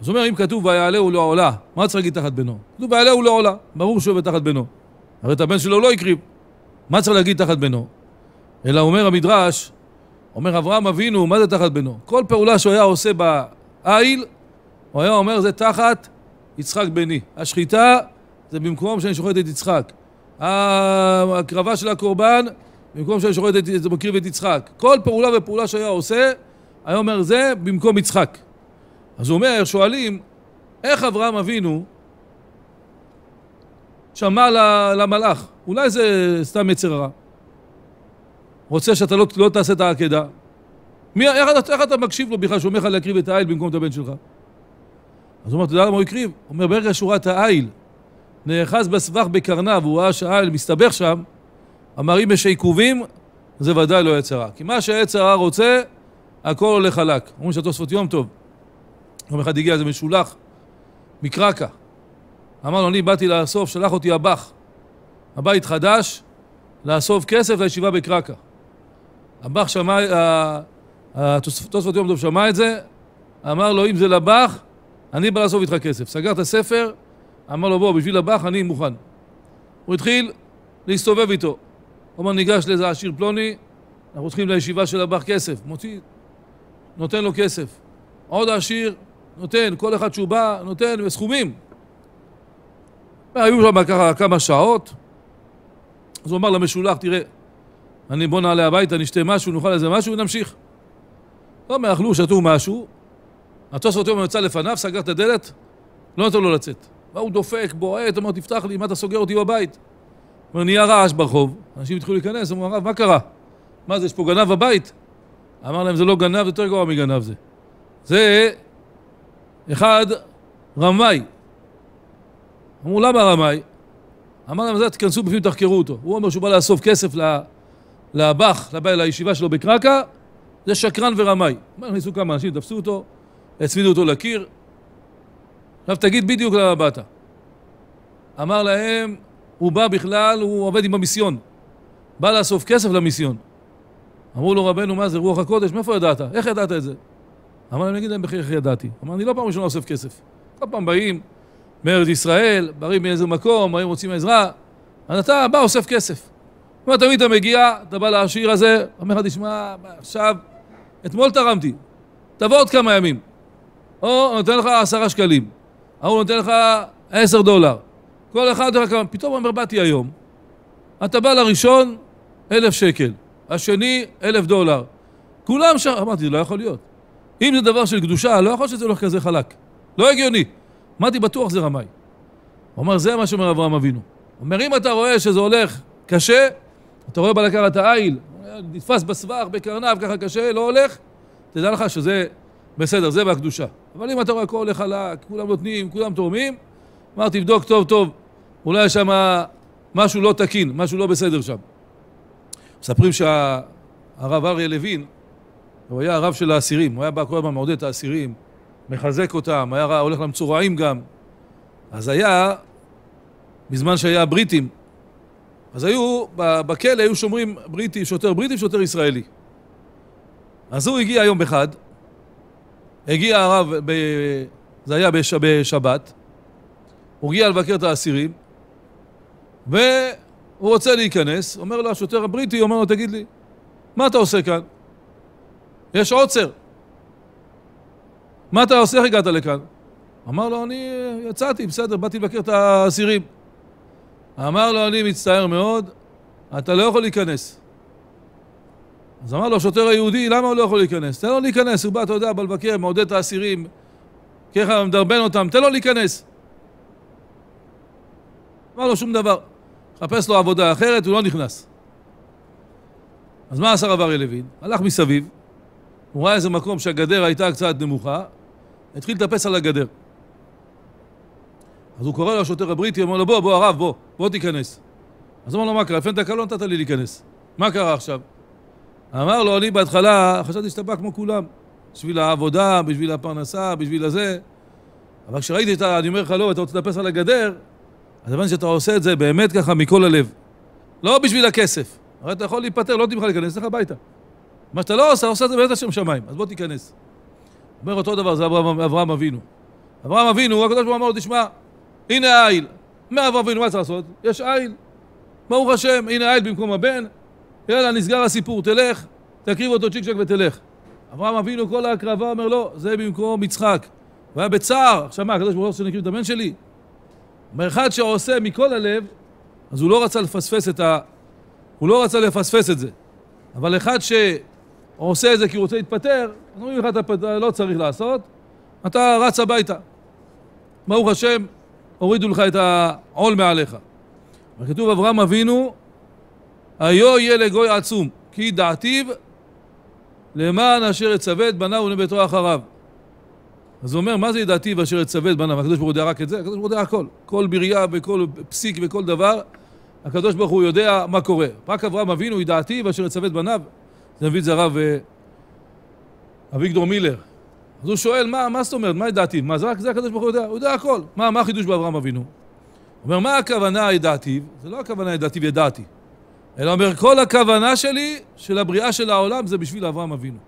אז הוא אומר, אם כתוב ויעלהו לעולה, מה צריך להגיד תחת בנו? כתוב ויעלהו לעולה, ברור שהוא עובד תחת בנו. הרי את הבן שלו לא הקריב. מה צריך להגיד תחת בנו? אלא אומר המדרש, אומר אברהם אבינו, מה זה תחת בנו? כל פעולה שהוא היה עושה באיל, הוא היה אומר זה תחת יצחק בני. השחיטה זה במקום שאני שוחט את יצחק. ההקרבה של הקורבן, במקום שאני שוחט את, זה מקריב את יצחק. כל פעולה ופעולה שהיה עושה, היה אומר זה במקום יצחק. אז הוא אומר, שואלים, איך אברהם אבינו שמע למלאך? אולי זה סתם יצר רע. רוצה שאתה לא, לא תעשה את העקדה. מי, איך, איך איך אתה מקשיב לו בכלל שאומר לך להקריב את העיל במקום את הבן שלך? אז הוא אומר, אתה יודע למה הוא הקריב? הוא אומר, ברגע שהוא ראה את העיל, נאחז בסבך בקרניו, הוא ראה שהאל מסתבך שם, אמר אם יש עיכובים, זה ודאי לא יצרה. כי מה שהיצרה רוצה, הכל הולך חלק. אומרים שהתוספות יום טוב. יום אחד הגיע איזה משולח מקרקע. אמר לו, אני באתי לאסוף, שלח אותי הבח. הבית חדש, לאסוף כסף לישיבה בקרקע. הבח שמע, התוספות יום טוב שמע את זה, אמר לו, אם זה לבח, אני בא לאסוף איתך כסף. סגר את הספר, אמר לו, בוא, בשביל הבח אני מוכן. הוא התחיל להסתובב איתו. הוא אמר, ניגש לאיזה עשיר פלוני, אנחנו צריכים לישיבה של הבח כסף. מוציא, נותן לו כסף. עוד עשיר, נותן, כל אחד שהוא בא, נותן, וסכומים. היו שם ככה כמה שעות, אז הוא אמר למשולח, תראה, אני בוא נעלה הביתה, נשתה משהו, נאכל איזה משהו ונמשיך. לא מאכלו, שתו משהו, התוספות יום יצא לפניו, סגר את הדלת, לא נתן לו לצאת. והוא דופק, בועט, אומר, תפתח לי, מה אתה סוגר אותי בבית? אומר, נהיה רעש ברחוב. אנשים התחילו להיכנס, אמרו, הרב, מה קרה? מה זה, יש פה גנב בבית? אמר להם, זה לא גנב, זה יותר גרוע מגנב זה. זה אחד, רמאי. אמרו, למה רמאי? אמר להם, זה תיכנסו בפנים, תחקרו אותו. הוא אומר שהוא בא לאסוף כסף לב"ח, לישיבה שלו בקרקע, זה שקרן ורמאי. ניסו כמה אנשים, תפסו אותו, הצמידו אותו לקיר, עכשיו תגיד בדיוק למה באת. אמר להם, הוא בא בכלל, הוא עובד עם המיסיון. בא לאסוף כסף למיסיון. אמרו לו, רבנו, מה זה רוח הקודש? מאיפה ידעת? איך ידעת את זה? אמר להם, נגיד להם, בכי איך ידעתי? אמר, אני לא פעם ראשונה אוסף כסף. כל פעם באים מארץ ישראל, באים מאיזה מקום, באים רוצים עזרה, אז אתה בא, אוסף כסף. כלומר, תמיד אתה מגיע, אתה בא לעשיר הזה, אומר לך, תשמע, עכשיו, אתמול תרמתי, תבוא עוד כמה ימים. או נותן לך עשרה שקלים. ההוא נותן לך עשר דולר. כל אחד נותן לך כמה. פתאום אומר, באתי היום. אתה בא לראשון, אלף שקל. השני, אלף דולר. כולם שם, אמרתי, זה לא יכול להיות. אם זה דבר של קדושה, לא יכול שזה הולך כזה חלק. לא הגיוני. אמרתי, בטוח זה רמאי. הוא אומר, זה מה שאומר אברהם אבינו. הוא אומר, אם אתה רואה שזה הולך קשה, אתה רואה בלקר את העיל, נתפס בסבך, בקרניו, ככה קשה, לא הולך, תדע לך שזה בסדר, זה בקדושה. אבל אם אתה רואה הכל הולך חלק, כולם נותנים, כולם תורמים, אמר תבדוק טוב טוב, אולי יש שם משהו לא תקין, משהו לא בסדר שם. מספרים שהרב אריה לוין, הוא היה הרב של האסירים, הוא היה בא כל הזמן מעודד את האסירים, מחזק אותם, היה הולך למצורעים גם. אז היה, בזמן שהיה הבריטים, אז היו, בכלא היו שומרים בריטי, שוטר בריטי, ושוטר ישראלי. אז הוא הגיע יום אחד, הגיע הרב, ב... זה היה בש... בשבת, הוא הגיע לבקר את האסירים, והוא רוצה להיכנס, אומר לו השוטר הבריטי, אומר לו, תגיד לי, מה אתה עושה כאן? יש עוצר. מה אתה עושה? איך הגעת לכאן? אמר לו, אני אה, יצאתי, בסדר, באתי לבקר את האסירים. אמר לו, אני מצטער מאוד, אתה לא יכול להיכנס. אז אמר לו השוטר היהודי, למה הוא לא יכול להיכנס? תן לו להיכנס, הוא בא, אתה יודע, בלבקר, מעודד את האסירים, ככה מדרבן אותם, תן לו להיכנס. אמר לו שום דבר. חפש לו עבודה אחרת, הוא לא נכנס. אז מה עשה רב אריה לוין? הלך מסביב, הוא ראה איזה מקום שהגדר הייתה קצת נמוכה, התחיל לטפס על הגדר. אז הוא קורא לשוטר הבריטי, אומר לו, בוא, בוא, הרב, בוא, בוא תיכנס. אז הוא אומר לו, מה קרה? לפני דקה לא נתת לי להיכנס. מה קרה עכשיו? אמר לו, אני בהתחלה חשבתי שאתה בא כמו כולם, בשביל העבודה, בשביל הפרנסה, בשביל הזה. אבל כשראיתי שאתה, אני אומר לך לא, אתה רוצה לטפס על הגדר, אז הבנתי שאתה עושה את זה באמת ככה מכל הלב. לא בשביל הכסף. הרי אתה יכול להיפטר, לא נותנים לך להיכנס, לך הביתה. מה שאתה לא עושה, עושה את זה בעזרת השם שמיים, אז בוא תיכנס. אומר אותו דבר, זה אברהם, אברהם אבינו. אברהם אבינו, הקדוש ברוך הוא אמר לו, תשמע, הנה העיל. מה אברהם אבינו, מה צריך לעשות? יש עיל. ברוך השם, הנה העיל במקום הבן, יאללה, נסגר הסיפור, תלך, תקריב אותו צ'יק צ'ק ותלך. אברהם אבינו, כל ההקרבה, אומר לא, זה במקום יצחק. והיה בצער, עכשיו מה, הקדוש ברוך הוא רוצה שנקריב את הבן שלי? אומר, אחד שעושה מכל הלב, אז הוא לא רצה לפספס את ה... הוא לא רצה לפספס את זה. אבל אחד שעושה את זה כי הוא רוצה להתפטר, אז אומרים לך, אתה לא צריך לעשות, אתה רץ הביתה. ברוך השם, הורידו לך את העול מעליך. וכתוב אברהם אבינו, היו יהיה לגוי עצום, כי דעתיו למען אשר יצווה את בניו ביתו אחריו. אז הוא אומר, מה זה ידעתיו אשר יצווה את בניו? הקדוש ברוך הוא יודע רק את זה? הקדוש ברוך הוא יודע הכל. כל ברייה וכל פסיק וכל דבר, הקדוש ברוך הוא יודע מה קורה. רק אברהם אבינו ידעתיו אשר יצווה את בניו. זה מביא את זה הרב אה, אביגדור מילר. אז הוא שואל, מה, מה זאת אומרת? מה ידעתיו? מה זה רק זה הקדוש ברוך הוא יודע? הוא יודע הכל. מה, מה החידוש באברהם אבינו? הוא אומר, מה הכוונה ידעתיו? זה לא הכוונה ידעתיו, ידעתי. אלא אומר, כל הכוונה שלי של הבריאה של העולם זה בשביל אברהם אבינו.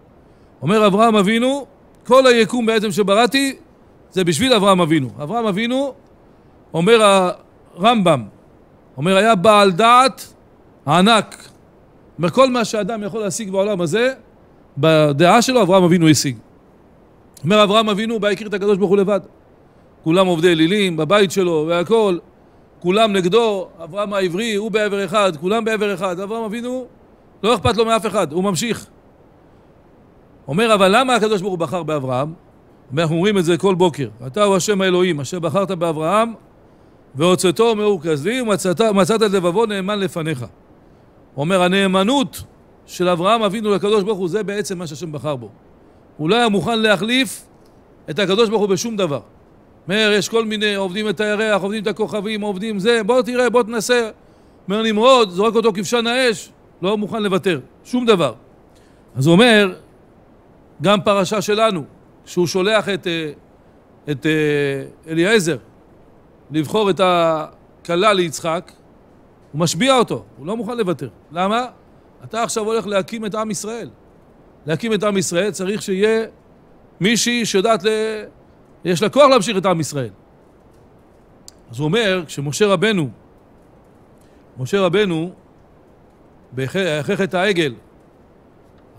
אומר אברהם אבינו, כל היקום בעצם שבראתי זה בשביל אברהם אבינו. אברהם אבינו, אומר הרמב"ם, אומר, היה בעל דעת ענק. אומר, כל מה שאדם יכול להשיג בעולם הזה, בדעה שלו אברהם אבינו השיג. אומר אברהם אבינו, בהכיר את הקדוש ברוך הוא לבד. כולם עובדי אלילים, בבית שלו והכול. כולם נגדו, אברהם העברי, הוא בעבר אחד, כולם בעבר אחד. אברהם אבינו, לא אכפת לו מאף אחד, הוא ממשיך. אומר, אבל למה הקדוש ברוך הוא בחר באברהם? אנחנו אומרים את זה כל בוקר. אתה הוא השם האלוהים, אשר בחרת באברהם, והוצאתו מאור כסדי, ומצאת את לבבו נאמן לפניך. אומר, הנאמנות של אברהם אבינו לקדוש ברוך הוא, זה בעצם מה שהשם בחר בו. הוא לא היה מוכן להחליף את הקדוש ברוך הוא בשום דבר. אומר, יש כל מיני, עובדים את הירח, עובדים את הכוכבים, עובדים זה, בוא תראה, בוא תנסה. אומר נמרוד, זורק אותו כבשן האש, לא מוכן לוותר, שום דבר. אז הוא אומר, גם פרשה שלנו, שהוא שולח את, אה, את את אה, אליעזר לבחור את הכלה ליצחק, הוא משביע אותו, הוא לא מוכן לוותר. למה? אתה עכשיו הולך להקים את עם ישראל. להקים את עם ישראל צריך שיהיה מישהי שיודעת ל... יש לה כוח להמשיך את עם ישראל. אז הוא אומר, כשמשה רבנו, משה רבנו, אחרי חטא העגל,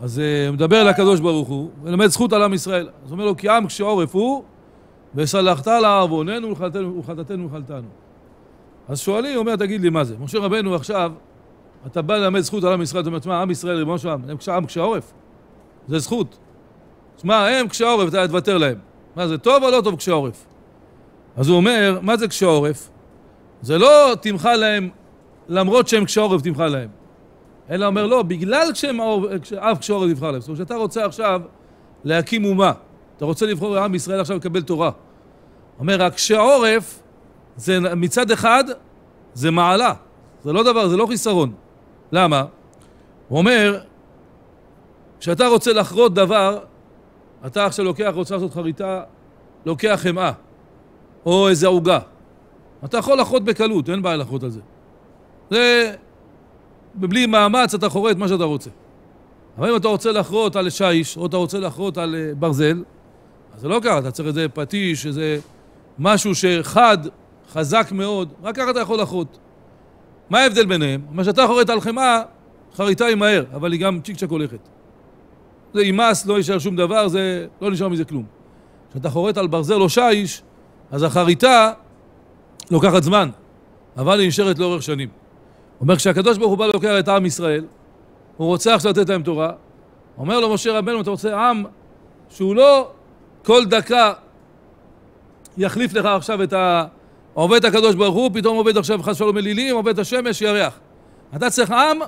אז הוא אה, מדבר אל הקדוש ברוך הוא, ולמד זכות על עם ישראל. אז הוא אומר לו, כי עם כשעורף הוא, וסלחת לעווננו ולחטאתנו וחלתנו. אז שואלים, אומר, תגיד לי מה זה? משה רבנו עכשיו, אתה בא ללמד זכות על עם ישראל, אתה אומר, תשמע, עם ישראל, ריבונו של עם, הם עם קשה זה זכות. תשמע, הם קשה אתה תוותר להם. מה זה טוב או לא טוב קשה עורף? אז הוא אומר, מה זה קשה עורף? זה לא תמחה להם למרות שהם קשה עורף תמחה להם. אלא אומר לא, בגלל שהם אף קשה עורף תמחה להם. זאת אומרת שאתה רוצה עכשיו להקים אומה. אתה רוצה לבחור עם ישראל עכשיו לקבל תורה. אומר, הקשה עורף זה מצד אחד זה מעלה. זה לא דבר, זה לא חיסרון. למה? הוא אומר, כשאתה רוצה לחרות דבר, אתה עכשיו לוקח, רוצה לעשות חריטה, לוקח חמאה, או איזה עוגה. אתה יכול לחרות בקלות, אין בעיה לחרות על זה. זה... בלי מאמץ אתה חורה את מה שאתה רוצה. אבל אם אתה רוצה לחרות על שיש, או אתה רוצה לחרות על אה, ברזל, אז זה לא ככה, אתה צריך איזה פטיש, איזה משהו שחד, חזק מאוד, רק ככה אתה יכול לחרות. מה ההבדל ביניהם? מה שאתה חורט על חמאה, חריטה היא מהר, אבל היא גם צ'יק צ'ק הולכת. זה יימס, לא יישאר שום דבר, זה לא נשאר מזה כלום. כשאתה חורט על ברזל או שיש, אז החריטה לוקחת זמן, אבל היא נשארת לאורך שנים. אומר, כשהקדוש ברוך הוא בא לוקח את עם ישראל, הוא רוצה עכשיו לתת להם תורה, אומר לו משה רבנו, אתה רוצה עם שהוא לא כל דקה יחליף לך עכשיו את ה... עובד הקדוש ברוך הוא, פתאום עובד עכשיו חס ושלום אלילים, עובד השמש, ירח. אתה צריך עם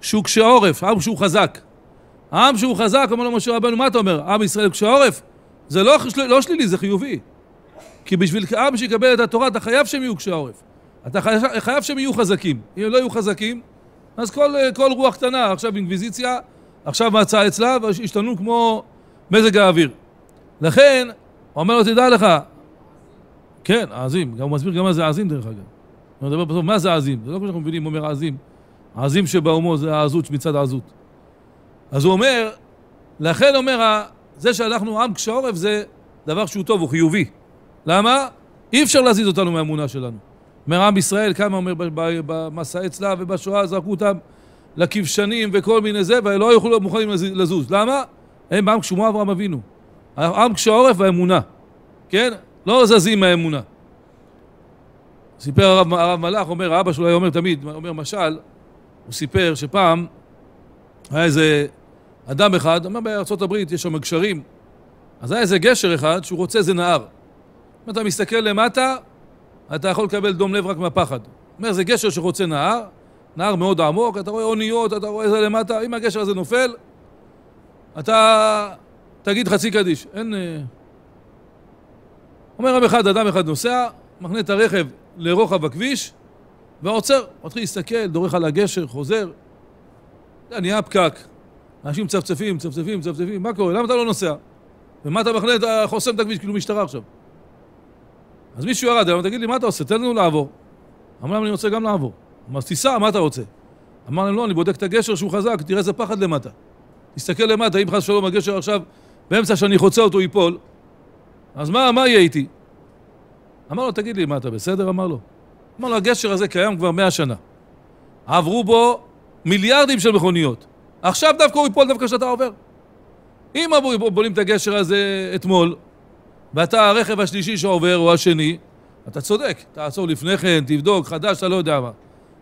שהוא קשה עורף, עם שהוא חזק. העם שהוא חזק, אמר לו משה רבנו, מה אתה אומר? עם ישראל קשה עורף? זה לא, לא שלילי, זה חיובי. כי בשביל עם שיקבל את התורה, אתה חייב שהם יהיו קשה עורף. אתה חייב שהם יהיו חזקים. אם הם לא יהיו חזקים, אז כל, כל רוח קטנה, עכשיו אינקוויזיציה, עכשיו מצא אצלה, והשתנו כמו מזג האוויר. לכן, הוא אומר לו, תדע לך, כן, עזים, הוא מסביר גם מה זה עזים דרך אגב. הוא מדבר בסוף, מה זה עזים? זה לא כמו שאנחנו מבינים, הוא אומר עזים. עזים שבאומו זה העזות מצד העזות. אז הוא אומר, לכן אומר, זה שאנחנו עם קשה עורף זה דבר שהוא טוב, הוא חיובי. למה? אי אפשר להזיז אותנו מהאמונה שלנו. אומר עם ישראל, כמה אומר במסעי צלב ובשואה זרקו אותם לכבשנים וכל מיני זה, ולא היו מוכנים לזוז. למה? הם עם כשמו אברהם אבינו. עם קשה עורף והאמונה. כן? לא זזים מהאמונה. סיפר הרב, הרב מלאך, אומר, האבא שלו היה אומר תמיד, אומר משל, הוא סיפר שפעם היה איזה אדם אחד, אומר בארה״ב יש שם גשרים, אז היה איזה גשר אחד שהוא רוצה איזה נהר. אם אתה מסתכל למטה, אתה יכול לקבל דום לב רק מהפחד. אומר, זה גשר שרוצה נהר, נהר מאוד עמוק, אתה רואה אוניות, אתה רואה איזה למטה, אם הגשר הזה נופל, אתה תגיד חצי קדיש. אין... אה, אומר רב אחד, אדם אחד נוסע, מכנה את הרכב לרוחב הכביש, ועוצר. מתחיל להסתכל, דורך על הגשר, חוזר. נהיה פקק. אנשים מצפצפים, מצפצפים, מצפצפים, מה קורה? למה אתה לא נוסע? ומה אתה מחנה, אתה חוסם את הכביש, כאילו משטרה עכשיו. אז מישהו ירד אליו, תגיד לי, מה אתה עושה? תן לנו לעבור. אמר להם, אני רוצה גם לעבור. אמר, תיסע, מה אתה רוצה? אמר להם, לא, אני בודק את הגשר שהוא חזק, תראה איזה פחד למטה. תסתכל למטה, אם חס ושלום הגשר עכשיו, באמצע שאני חוצה אותו ייפול, אז מה, מה יהיה איתי? אמר לו, תגיד לי, מה אתה בסדר? אמר לו. אמר לו, הגשר הזה קיים כבר מאה שנה. עברו בו מיליארדים של מכוניות. עכשיו דווקא הוא ייפול דווקא כשאתה עובר. אם בולים את הגשר הזה אתמול, ואתה הרכב השלישי שעובר, או השני, אתה צודק, תעצור לפני כן, תבדוק, חדש, אתה לא יודע מה.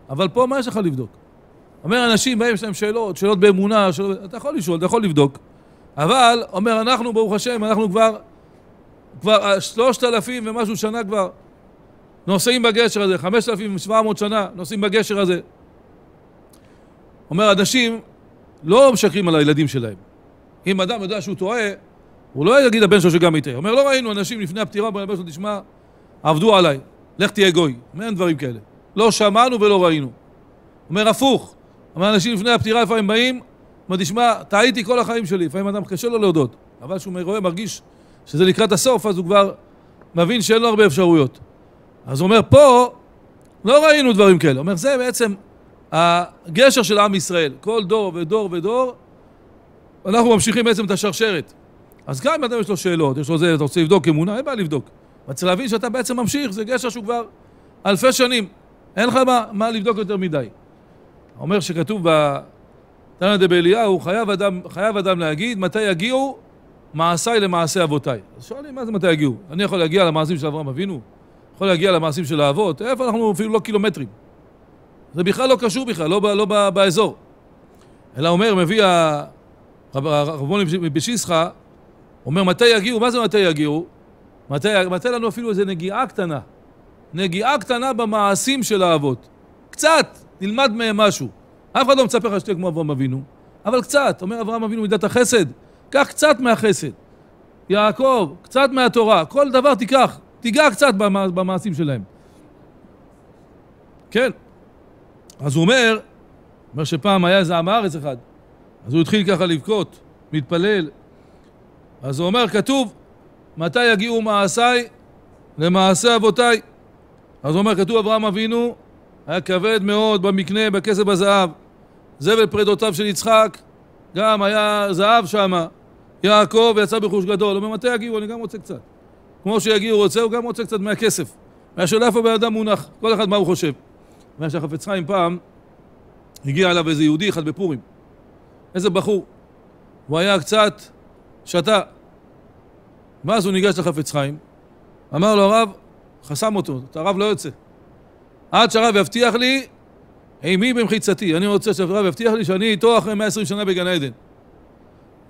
אבל פה מה יש לך לבדוק? אומר, אנשים באים, יש להם שאלות, שאלות באמונה, שאלות, אתה יכול לשאול, אתה יכול לבדוק. אבל, אומר, אנחנו, ברוך השם, אנחנו כבר, כבר שלושת אלפים ומשהו שנה כבר נוסעים בגשר הזה, חמשת אלפים ושבע מאות שנה נוסעים בגשר הזה. אומר, אנשים לא משקרים על הילדים שלהם. אם אדם יודע שהוא טועה, הוא לא יגיד לבן שלו שגם יטעה. אומר, לא ראינו אנשים לפני הפטירה, אומר לבן שלו, תשמע, עבדו עליי, לך תהיה גוי. אומר, אין דברים כאלה. לא שמענו ולא ראינו. אומר, הפוך. אומר, אנשים לפני הפטירה איפה הם באים, אומר, תשמע, טעיתי כל החיים שלי. לפעמים אדם קשה לו להודות, אבל כשהוא רואה, מרגיש שזה לקראת הסוף, אז הוא כבר מבין שאין לו הרבה אפשרויות. אז הוא אומר, פה לא ראינו דברים כאלה. אומר, זה בעצם הגשר של עם ישראל. כל דור ודור ודור, אנחנו ממשיכים בעצם את השרשרת. אז גם אם אדם יש לו שאלות, יש לו זה, אתה רוצה לבדוק אמונה, אין בעיה לבדוק. אבל צריך להבין שאתה בעצם ממשיך, זה גשר שהוא כבר אלפי שנים. אין לך מה, מה לבדוק יותר מדי. אומר שכתוב בתנא דבאליהו, חייב חייב אדם להגיד מתי יגיעו מעשיי למעשי אבותיי. אז שואלים, מה זה מתי יגיעו? אני יכול להגיע למעשים של אברהם אבינו? יכול להגיע למעשים של האבות? איפה אנחנו אפילו לא קילומטרים. זה בכלל לא קשור בכלל, לא, לא, לא באזור. אלא אומר, מביא הרב מוני בשיסחא, אומר מתי יגיעו, מה זה מתי יגיעו? מתי, מתי לנו אפילו איזו נגיעה קטנה, נגיעה קטנה במעשים של האבות. קצת, נלמד מהם משהו. אף אחד לא מצפה לך שתהיה כמו אברהם אבינו, אבל קצת, אומר אברהם אבינו מידת החסד, קח קצת מהחסד. יעקב, קצת מהתורה, כל דבר תיקח, תיגע קצת במעשים שלהם. כן. אז הוא אומר, אומר שפעם היה איזה עם הארץ אחד, אז הוא התחיל ככה לבכות, מתפלל. אז הוא אומר, כתוב, מתי יגיעו מעשיי למעשה אבותיי? אז הוא אומר, כתוב אברהם אבינו, היה כבד מאוד במקנה, בכסף בזהב. זבל פרדותיו של יצחק, גם היה זהב שמה. יעקב יצא בחוש גדול. הוא אומר, מתי יגיעו? אני גם רוצה קצת. כמו שיגיעו רוצה, הוא גם רוצה קצת מהכסף. מהשאלה איפה הבן אדם מונח, כל אחד מה הוא חושב. אומר שהחפץ חיים פעם הגיע אליו איזה יהודי אחד בפורים, איזה בחור, הוא היה קצת שתה. ואז הוא ניגש לחפץ חיים, אמר לו הרב, חסם אותו, את הרב לא יוצא. עד שהרב יבטיח לי, אימי במחיצתי, אני רוצה שהרב יבטיח לי שאני איתו אחרי 120 שנה בגן עדן.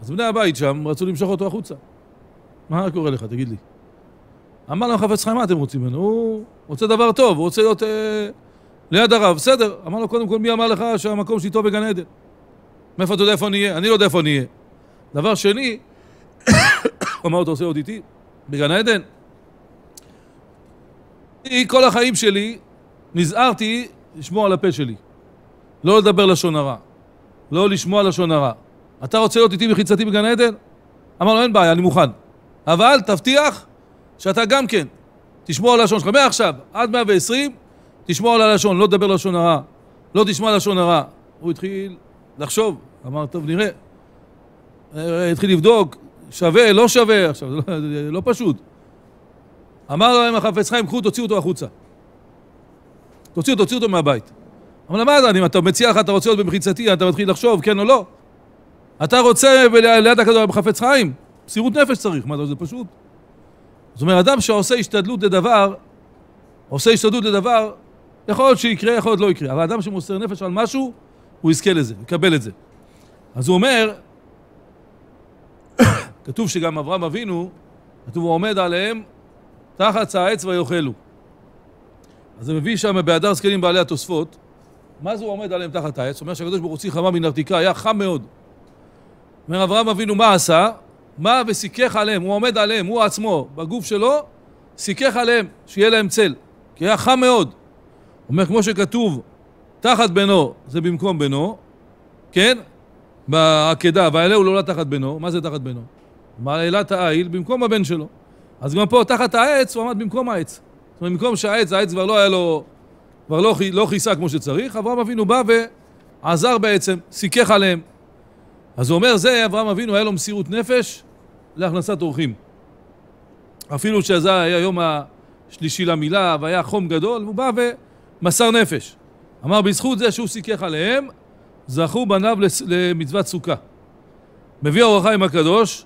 אז בני הבית שם רצו למשוך אותו החוצה. מה קורה לך, תגיד לי? אמר לו חפץ חיים, מה אתם רוצים ממנו? הוא רוצה דבר טוב, הוא רוצה להיות... אה, ליד הרב, בסדר. אמר לו, קודם כל, מי אמר לך שהמקום שאיתו בגן עדן? מאיפה אתה יודע איפה אני אהיה? אני לא יודע איפה אני אהיה. דבר שני, אמר אתה עושה עוד איתי? בגן עדן? אני כל החיים שלי נזהרתי לשמוע על הפה שלי. לא לדבר לשון הרע. לא לשמוע לשון הרע. אתה רוצה להיות איתי וחיצתי בגן עדן? אמר לו, אין בעיה, אני מוכן. אבל תבטיח שאתה גם כן תשמור על הלשון שלך. מעכשיו עד 120, תשמור על הלשון, לא תדבר לשון הרע, לא תשמע לשון הרע. הוא התחיל לחשוב, אמר, טוב, נראה. אה, התחיל לבדוק, שווה, לא שווה, עכשיו, זה לא, לא פשוט. אמר להם החפץ חיים, קחו, תוציאו אותו החוצה. תוציאו, תוציאו אותו מהבית. אמר לה, מה זה, אם אתה מציע לך, אתה רוצה להיות במחיצתי, אתה מתחיל לחשוב, כן או לא? אתה רוצה ליד הכדור בחפץ חיים? מסירות נפש צריך, מה זה פשוט? זאת אומרת, אדם שעושה השתדלות לדבר, עושה השתדלות לדבר, יכול להיות שיקרה, יכול להיות לא יקרה, אבל אדם שמוסר נפש על משהו, הוא יזכה לזה, יקבל את זה. אז הוא אומר, כתוב שגם אברהם אבינו, כתוב, הוא עומד עליהם תחת העץ ויאכלו. אז זה מביא שם בהדר זקנים בעלי התוספות, מה זה הוא עומד עליהם תחת העץ? אומר שהקדוש ברוך הוא הוציא חמה מנרתיקה, היה חם מאוד. אומר אברהם אבינו, מה עשה? מה וסיכך עליהם, הוא עומד עליהם, הוא עצמו, בגוף שלו, סיכך עליהם, שיהיה להם צל, כי היה חם מאוד. אומר, כמו שכתוב, תחת בנו זה במקום בנו, כן? בעקדה, ואלה הוא לא עולה תחת בנו, מה זה תחת בנו? מעלת העיל במקום הבן שלו. אז גם פה, תחת העץ, הוא עמד במקום העץ. זאת אומרת, במקום שהעץ, העץ כבר לא היה לו, כבר לא, לא כיסה כמו שצריך, אברהם אבינו בא ועזר בעצם, סיכך עליהם. אז הוא אומר, זה אברהם אבינו, היה לו מסירות נפש להכנסת אורחים. אפילו שזה היה יום השלישי למילה, והיה חום גדול, הוא בא ו... מסר נפש. אמר, בזכות זה שהוא סיכך עליהם, זכו בניו למצוות סוכה. מביא אור החיים הקדוש,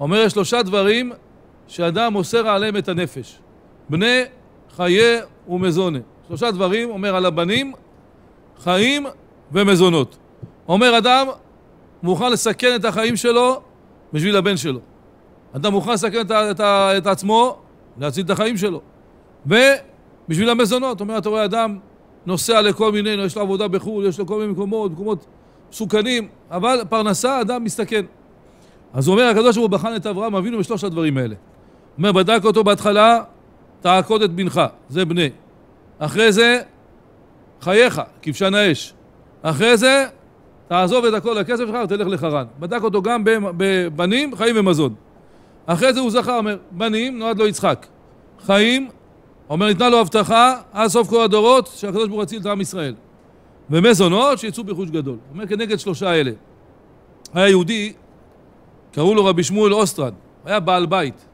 אומר, יש שלושה דברים שאדם מוסר עליהם את הנפש. בני, חיי ומזונה. שלושה דברים, אומר על הבנים, חיים ומזונות. אומר אדם, מוכן לסכן את החיים שלו בשביל הבן שלו. אדם מוכן לסכן את, את, את, את עצמו להציל את החיים שלו. ו... בשביל המזונות. אומר, אתה רואה אדם נוסע לכל מיני, יש לו עבודה בחו"ל, יש לו כל מיני מקומות, מקומות מסוכנים, אבל פרנסה, אדם מסתכן. אז הוא אומר הקדוש ברוך הוא בחן את אברהם אבינו בשלושת הדברים האלה. הוא אומר, בדק אותו בהתחלה, תעקוד את בנך, זה בני. אחרי זה, חייך, כבשן האש. אחרי זה, תעזוב את הכל לכסף שלך ותלך לחרן. בדק אותו גם בבנים, חיים ומזון. אחרי זה הוא זכר, אומר, בנים, נועד לו יצחק. חיים, אומר, ניתנה לו הבטחה, עד סוף כל הדורות, שהקדוש ברוך הוא יציל את עם ישראל. ומזונות שיצאו ברכוש גדול. אומר, כנגד שלושה אלה. היה יהודי, קראו לו רבי שמואל אוסטרד, היה בעל בית.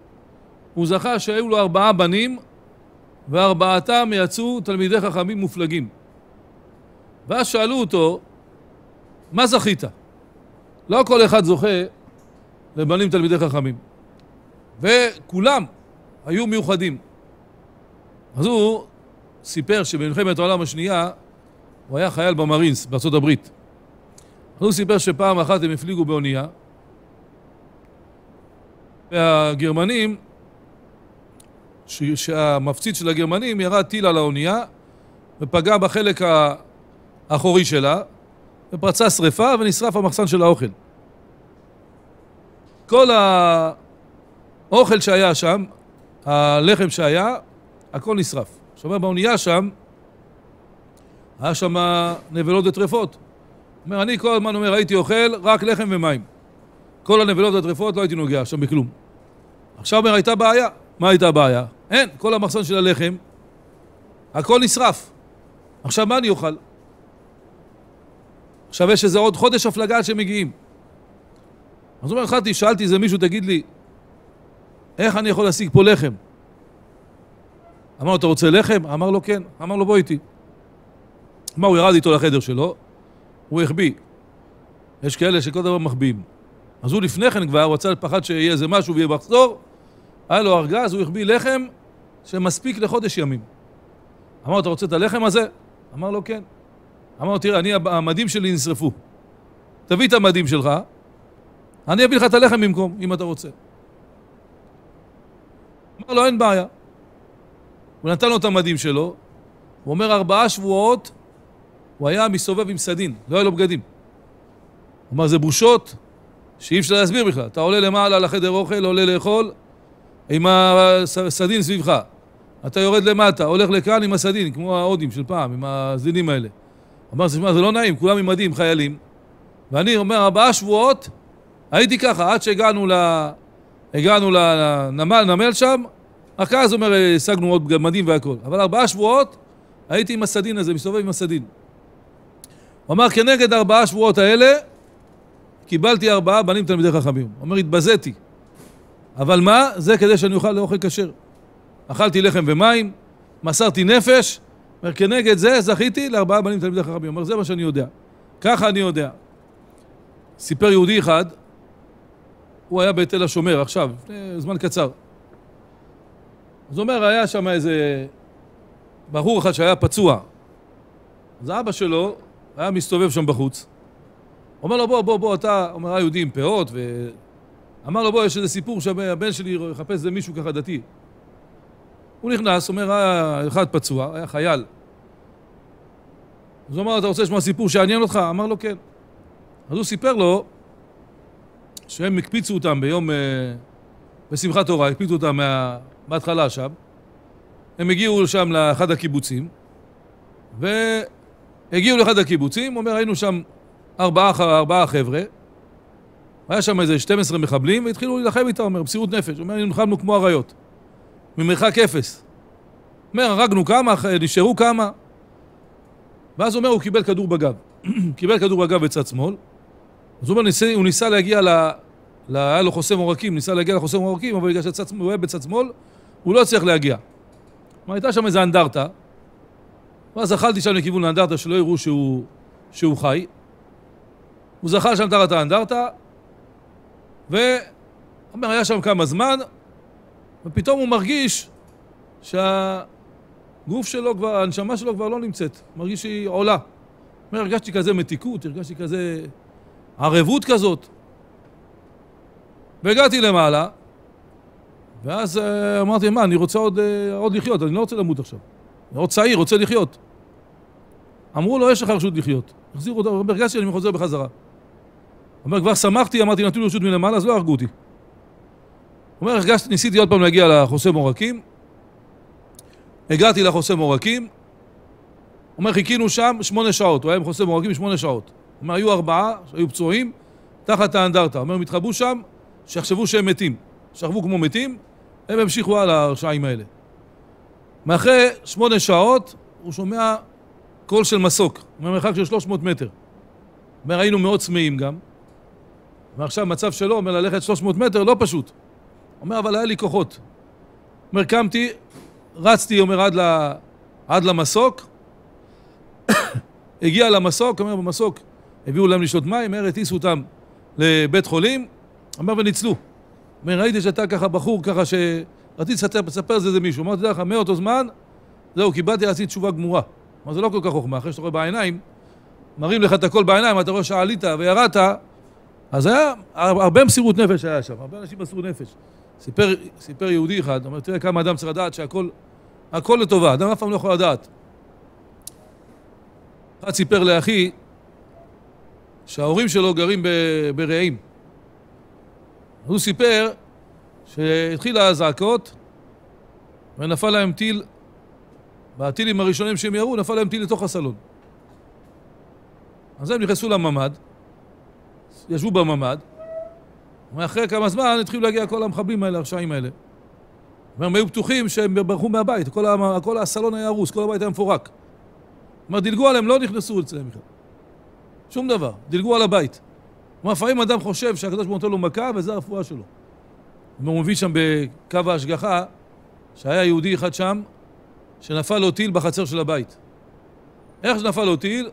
הוא זכה שהיו לו ארבעה בנים, וארבעתם יצאו תלמידי חכמים מופלגים. ואז שאלו אותו, מה זכית? לא כל אחד זוכה לבנים תלמידי חכמים. וכולם היו מיוחדים. אז הוא סיפר שבמלחמת העולם השנייה הוא היה חייל במרינס בארצות הברית. אז הוא סיפר שפעם אחת הם הפליגו באונייה והגרמנים, ש... שהמפציץ של הגרמנים ירה טיל על האונייה ופגע בחלק האחורי שלה ופרצה שריפה ונשרף המחסן של האוכל. כל האוכל שהיה שם, הלחם שהיה, הכל נשרף. שומר באונייה שם, היה שם נבלות וטרפות. אומר, אני כל הזמן אומר, הייתי אוכל רק לחם ומים. כל הנבלות והטרפות, לא הייתי נוגע שם בכלום. עכשיו אומר, הייתה בעיה. מה הייתה הבעיה? אין, כל המחסן של הלחם, הכל נשרף. עכשיו מה אני אוכל? עכשיו יש איזה עוד חודש הפלגה עד שמגיעים. אז הוא אומר, חלתי, שאלתי איזה מישהו, תגיד לי, איך אני יכול להשיג פה לחם? אמר לו, אתה רוצה לחם? אמר לו, כן. אמר לו, בוא איתי. מה, הוא ירד איתו לחדר שלו, הוא החביא. יש כאלה שכל דבר מחביאים. אז הוא לפני כן כבר, הוא רצה, פחד שיהיה איזה משהו ויהיה מחזור, היה לו ארגז, הוא החביא לחם שמספיק לחודש ימים. אמר לו, אתה רוצה את הלחם הזה? אמר לו, כן. אמר לו, תראה, אני, המדים שלי נשרפו. תביא את המדים שלך, אני אביא לך את הלחם במקום, אם אתה רוצה. אמר לו, אין בעיה. הוא נתן לו את המדים שלו, הוא אומר ארבעה שבועות הוא היה מסתובב עם סדין, לא היה לו בגדים. הוא אמר, זה בושות שאי אפשר להסביר בכלל. אתה עולה למעלה לחדר אוכל, עולה לאכול, עם הסדין סביבך. אתה יורד למטה, הולך לכאן עם הסדין, כמו ההודים של פעם, עם הסדינים האלה. אמר, תשמע, זה לא נעים, כולם עם מדים, חיילים. ואני אומר, ארבעה שבועות הייתי ככה, עד שהגענו ל... הגענו לנמל שם, אחר אז אומר, אה, השגנו עוד בגמדים והכל. אבל ארבעה שבועות הייתי עם הסדין הזה, מסתובב עם הסדין. הוא אמר, כנגד ארבעה שבועות האלה, קיבלתי ארבעה בנים תלמידי חכמים. הוא אומר, התבזיתי. אבל מה? זה כדי שאני אוכל לאוכל כשר. אכלתי לחם ומים, מסרתי נפש, אומר, כנגד זה זכיתי לארבעה בנים תלמידי חכמים. הוא אומר, זה מה שאני יודע. ככה אני יודע. סיפר יהודי אחד, הוא היה בתל השומר עכשיו, זמן קצר. אז הוא אומר, היה שם איזה בחור אחד שהיה פצוע. אז אבא שלו היה מסתובב שם בחוץ. אומר לו, בוא, בוא, בוא, אתה, אומר, היה יהודי עם פאות, ו... אמר לו, בוא, יש איזה סיפור שהבן שלי יחפש איזה מישהו ככה דתי. הוא נכנס, אומר, היה אה, אחד פצוע, היה חייל. אז הוא אמר, אתה רוצה לשמוע סיפור שיעניין אותך? אמר לו, כן. אז הוא סיפר לו שהם הקפיצו אותם ביום, אה, בשמחת תורה, הקפיצו אותם מה, בהתחלה שם. הם הגיעו שם לאחד הקיבוצים, והגיעו לאחד הקיבוצים, אומר, היינו שם ארבעה, ארבעה חבר'ה, היה שם איזה 12 מחבלים, והתחילו להילחם איתם, אומר, בסירות נפש, אומר, נלחמנו כמו אריות, ממרחק אפס. אומר, הרגנו כמה, נשארו כמה. ואז אומר, הוא קיבל כדור בגב. קיבל כדור בגב בצד שמאל, אז הוא אומר, ניסה, הוא ניסה להגיע ל... היה לו חוסם עורקים, ניסה להגיע לחוסם עורקים, אבל בגלל שהוא היה בצד שמאל, הוא לא הצליח להגיע. כלומר, הייתה שם איזו אנדרטה, ואז אכלתי שם לכיוון האנדרטה, שלא יראו שהוא, שהוא חי. הוא זכה שם תחת האנדרטה, ואומר, היה שם כמה זמן, ופתאום הוא מרגיש שהגוף שלו כבר, הנשמה שלו כבר לא נמצאת, מרגיש שהיא עולה. אומר, הרגשתי כזה מתיקות, הרגשתי כזה ערבות כזאת. והגעתי למעלה, ואז אה, אמרתי, מה, אני רוצה עוד, אה, עוד לחיות, אני לא רוצה למות עכשיו. אני עוד צעיר, רוצה לחיות. אמרו לו, יש לך רשות לחיות. החזירו אותו, אומר, הרגשתי שאני חוזר בחזרה. אומר, כבר שמחתי, אמרתי, נתנו לי רשות מלמעלה, אז לא הרגו אותי. אומר, הרגשתי, ניסיתי עוד פעם להגיע לחוסם עורקים. הגעתי לחוסם עורקים. אומר, חיכינו שם שמונה שעות, הוא היה עם חוסם עורקים שמונה שעות. אומר, היו ארבעה, היו פצועים, תחת האנדרטה. אומר, הם התחבאו שם, שיחשבו שהם מתים. שכבו כמו מתים, הם המשיכו הלאה, הרשעים האלה. מאחרי שמונה שעות הוא שומע קול של מסוק, ממרחק של 300 מטר. אומר, היינו מאוד צמאים גם, ועכשיו מצב שלו, אומר, ללכת 300 מטר, לא פשוט. אומר, אבל היה לי כוחות. אומר, קמתי, רצתי, אומר, עד, ל... עד למסוק, הגיע למסוק, אומר, במסוק הביאו להם לשתות מים, אומר, הטיסו אותם לבית חולים, אומר, וניצלו. אומר, ראיתי שאתה ככה בחור, ככה ש... רציתי לספר, לספר את זה מישהו. אמרתי, לך, מאותו זמן, זהו, קיבלתי לעצמי תשובה גמורה. אמרתי, זה לא כל כך חוכמה, אחרי שאתה רואה בעיניים, מראים לך את הכל בעיניים, אתה רואה שעלית וירדת, אז היה הרבה מסירות נפש היה שם, הרבה אנשים מסרו נפש. סיפר, סיפר יהודי אחד, אומר, תראה כמה אדם צריך לדעת שהכל, הכל לטובה, אדם אף פעם לא יכול לדעת. אחד סיפר לאחי שההורים שלו גרים ברעים. הוא סיפר שהתחילה האזעקות ונפל להם טיל, בטילים הראשונים שהם ירו, נפל להם טיל לתוך הסלון. אז הם נכנסו לממ"ד, ישבו בממ"ד, ואחרי כמה זמן התחילו להגיע כל המחבלים האלה, הרשעים האלה. והם היו בטוחים שהם ברחו מהבית, כל, ה... כל הסלון היה הרוס, כל הבית היה מפורק. זאת אומרת, דילגו עליהם, לא נכנסו אצלם בכלל. שום דבר, דילגו על הבית. כלומר, לפעמים אדם חושב שהקדוש ברוך הוא נותן לו מכה וזו הרפואה שלו. הוא מביא שם בקו ההשגחה שהיה יהודי אחד שם שנפל לו טיל בחצר של הבית. איך שנפל לו טיל,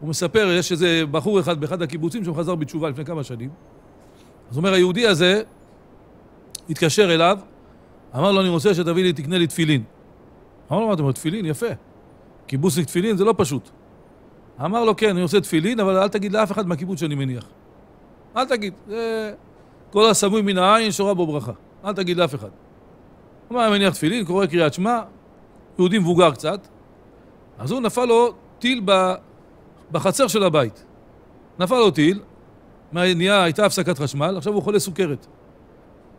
הוא מספר, יש איזה בחור אחד באחד הקיבוצים שהוא חזר בתשובה לפני כמה שנים. אז אומר, היהודי הזה התקשר אליו, אמר לו, אני רוצה שתביא לי, תקנה לי תפילין. אמר לו, מה אתה אומר, תפילין? יפה. קיבוצניק תפילין זה לא פשוט. אמר לו, כן, אני רוצה תפילין, אבל אל תגיד לאף אחד מהקיבוץ שאני מניח. אל תגיד. זה אה, כל הסמוי מן העין שורה בו ברכה. אל תגיד לאף אחד. הוא כלומר, מניח תפילין, קורא קריאת שמע, יהודי מבוגר קצת, אז הוא נפל לו טיל בחצר של הבית. נפל לו טיל, נהיה, הייתה הפסקת חשמל, עכשיו הוא חולה סוכרת.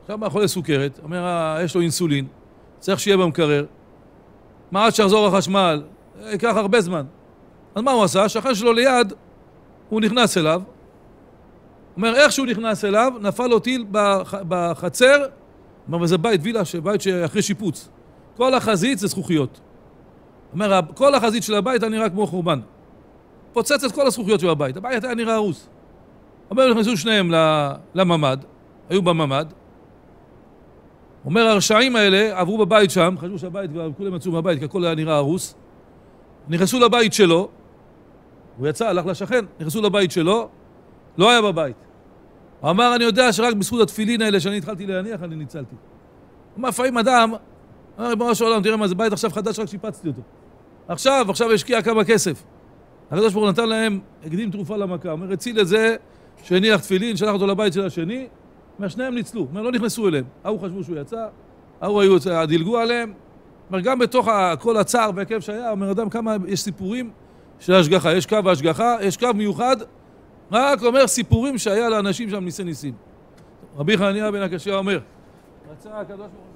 עכשיו מה חולה סוכרת, אומר, אה, יש לו אינסולין, צריך שיהיה במקרר. מה עד שיחזור החשמל? ייקח הרבה זמן. אז מה הוא עשה? שכן שלו ליד, הוא נכנס אליו, אומר, איך שהוא נכנס אליו, נפל לו טיל בח, בחצר, אומר, וזה בית וילה, בית שאחרי שיפוץ. כל החזית זה זכוכיות. אומר, כל החזית של הבית היה נראה כמו חורבן. פוצץ את כל הזכוכיות של הבית, הבית היה נראה הרוס. אומר, נכנסו שניהם לממ"ד, היו בממ"ד. אומר, הרשעים האלה עברו בבית שם, חשבו שהבית כבר, כולם יצאו מהבית, כי הכל היה נראה הרוס. נכנסו לבית שלו, הוא יצא, הלך לשכן, נכנסו לבית שלו, לא היה בבית. הוא אמר, אני יודע שרק בזכות התפילין האלה שאני התחלתי להניח, אני ניצלתי. הוא אמר, לפעמים אדם, אמר, ריבונו של עולם, תראה מה זה בית עכשיו חדש, רק שיפצתי אותו. עכשיו, עכשיו השקיע כמה כסף. הקדוש ברוך הוא נתן להם, הקדים תרופה למכה. אומר, הציל את זה שהניח תפילין, שלח אותו לבית של השני, ושניהם שניהם ניצלו, אומר, לא נכנסו אליהם. ההוא חשבו שהוא יצא, ההוא היו, דילגו עליהם. אומר, גם בתוך כל הצער והכאב שהיה, אומר אדם, כמה, יש סיפורים של השגחה. יש קו השגחה, יש קו מיוחד רק אומר סיפורים שהיה לאנשים שם ניסי ניסים. רבי חניה בן הקשיא אומר, רצה הקדוש ברוך הוא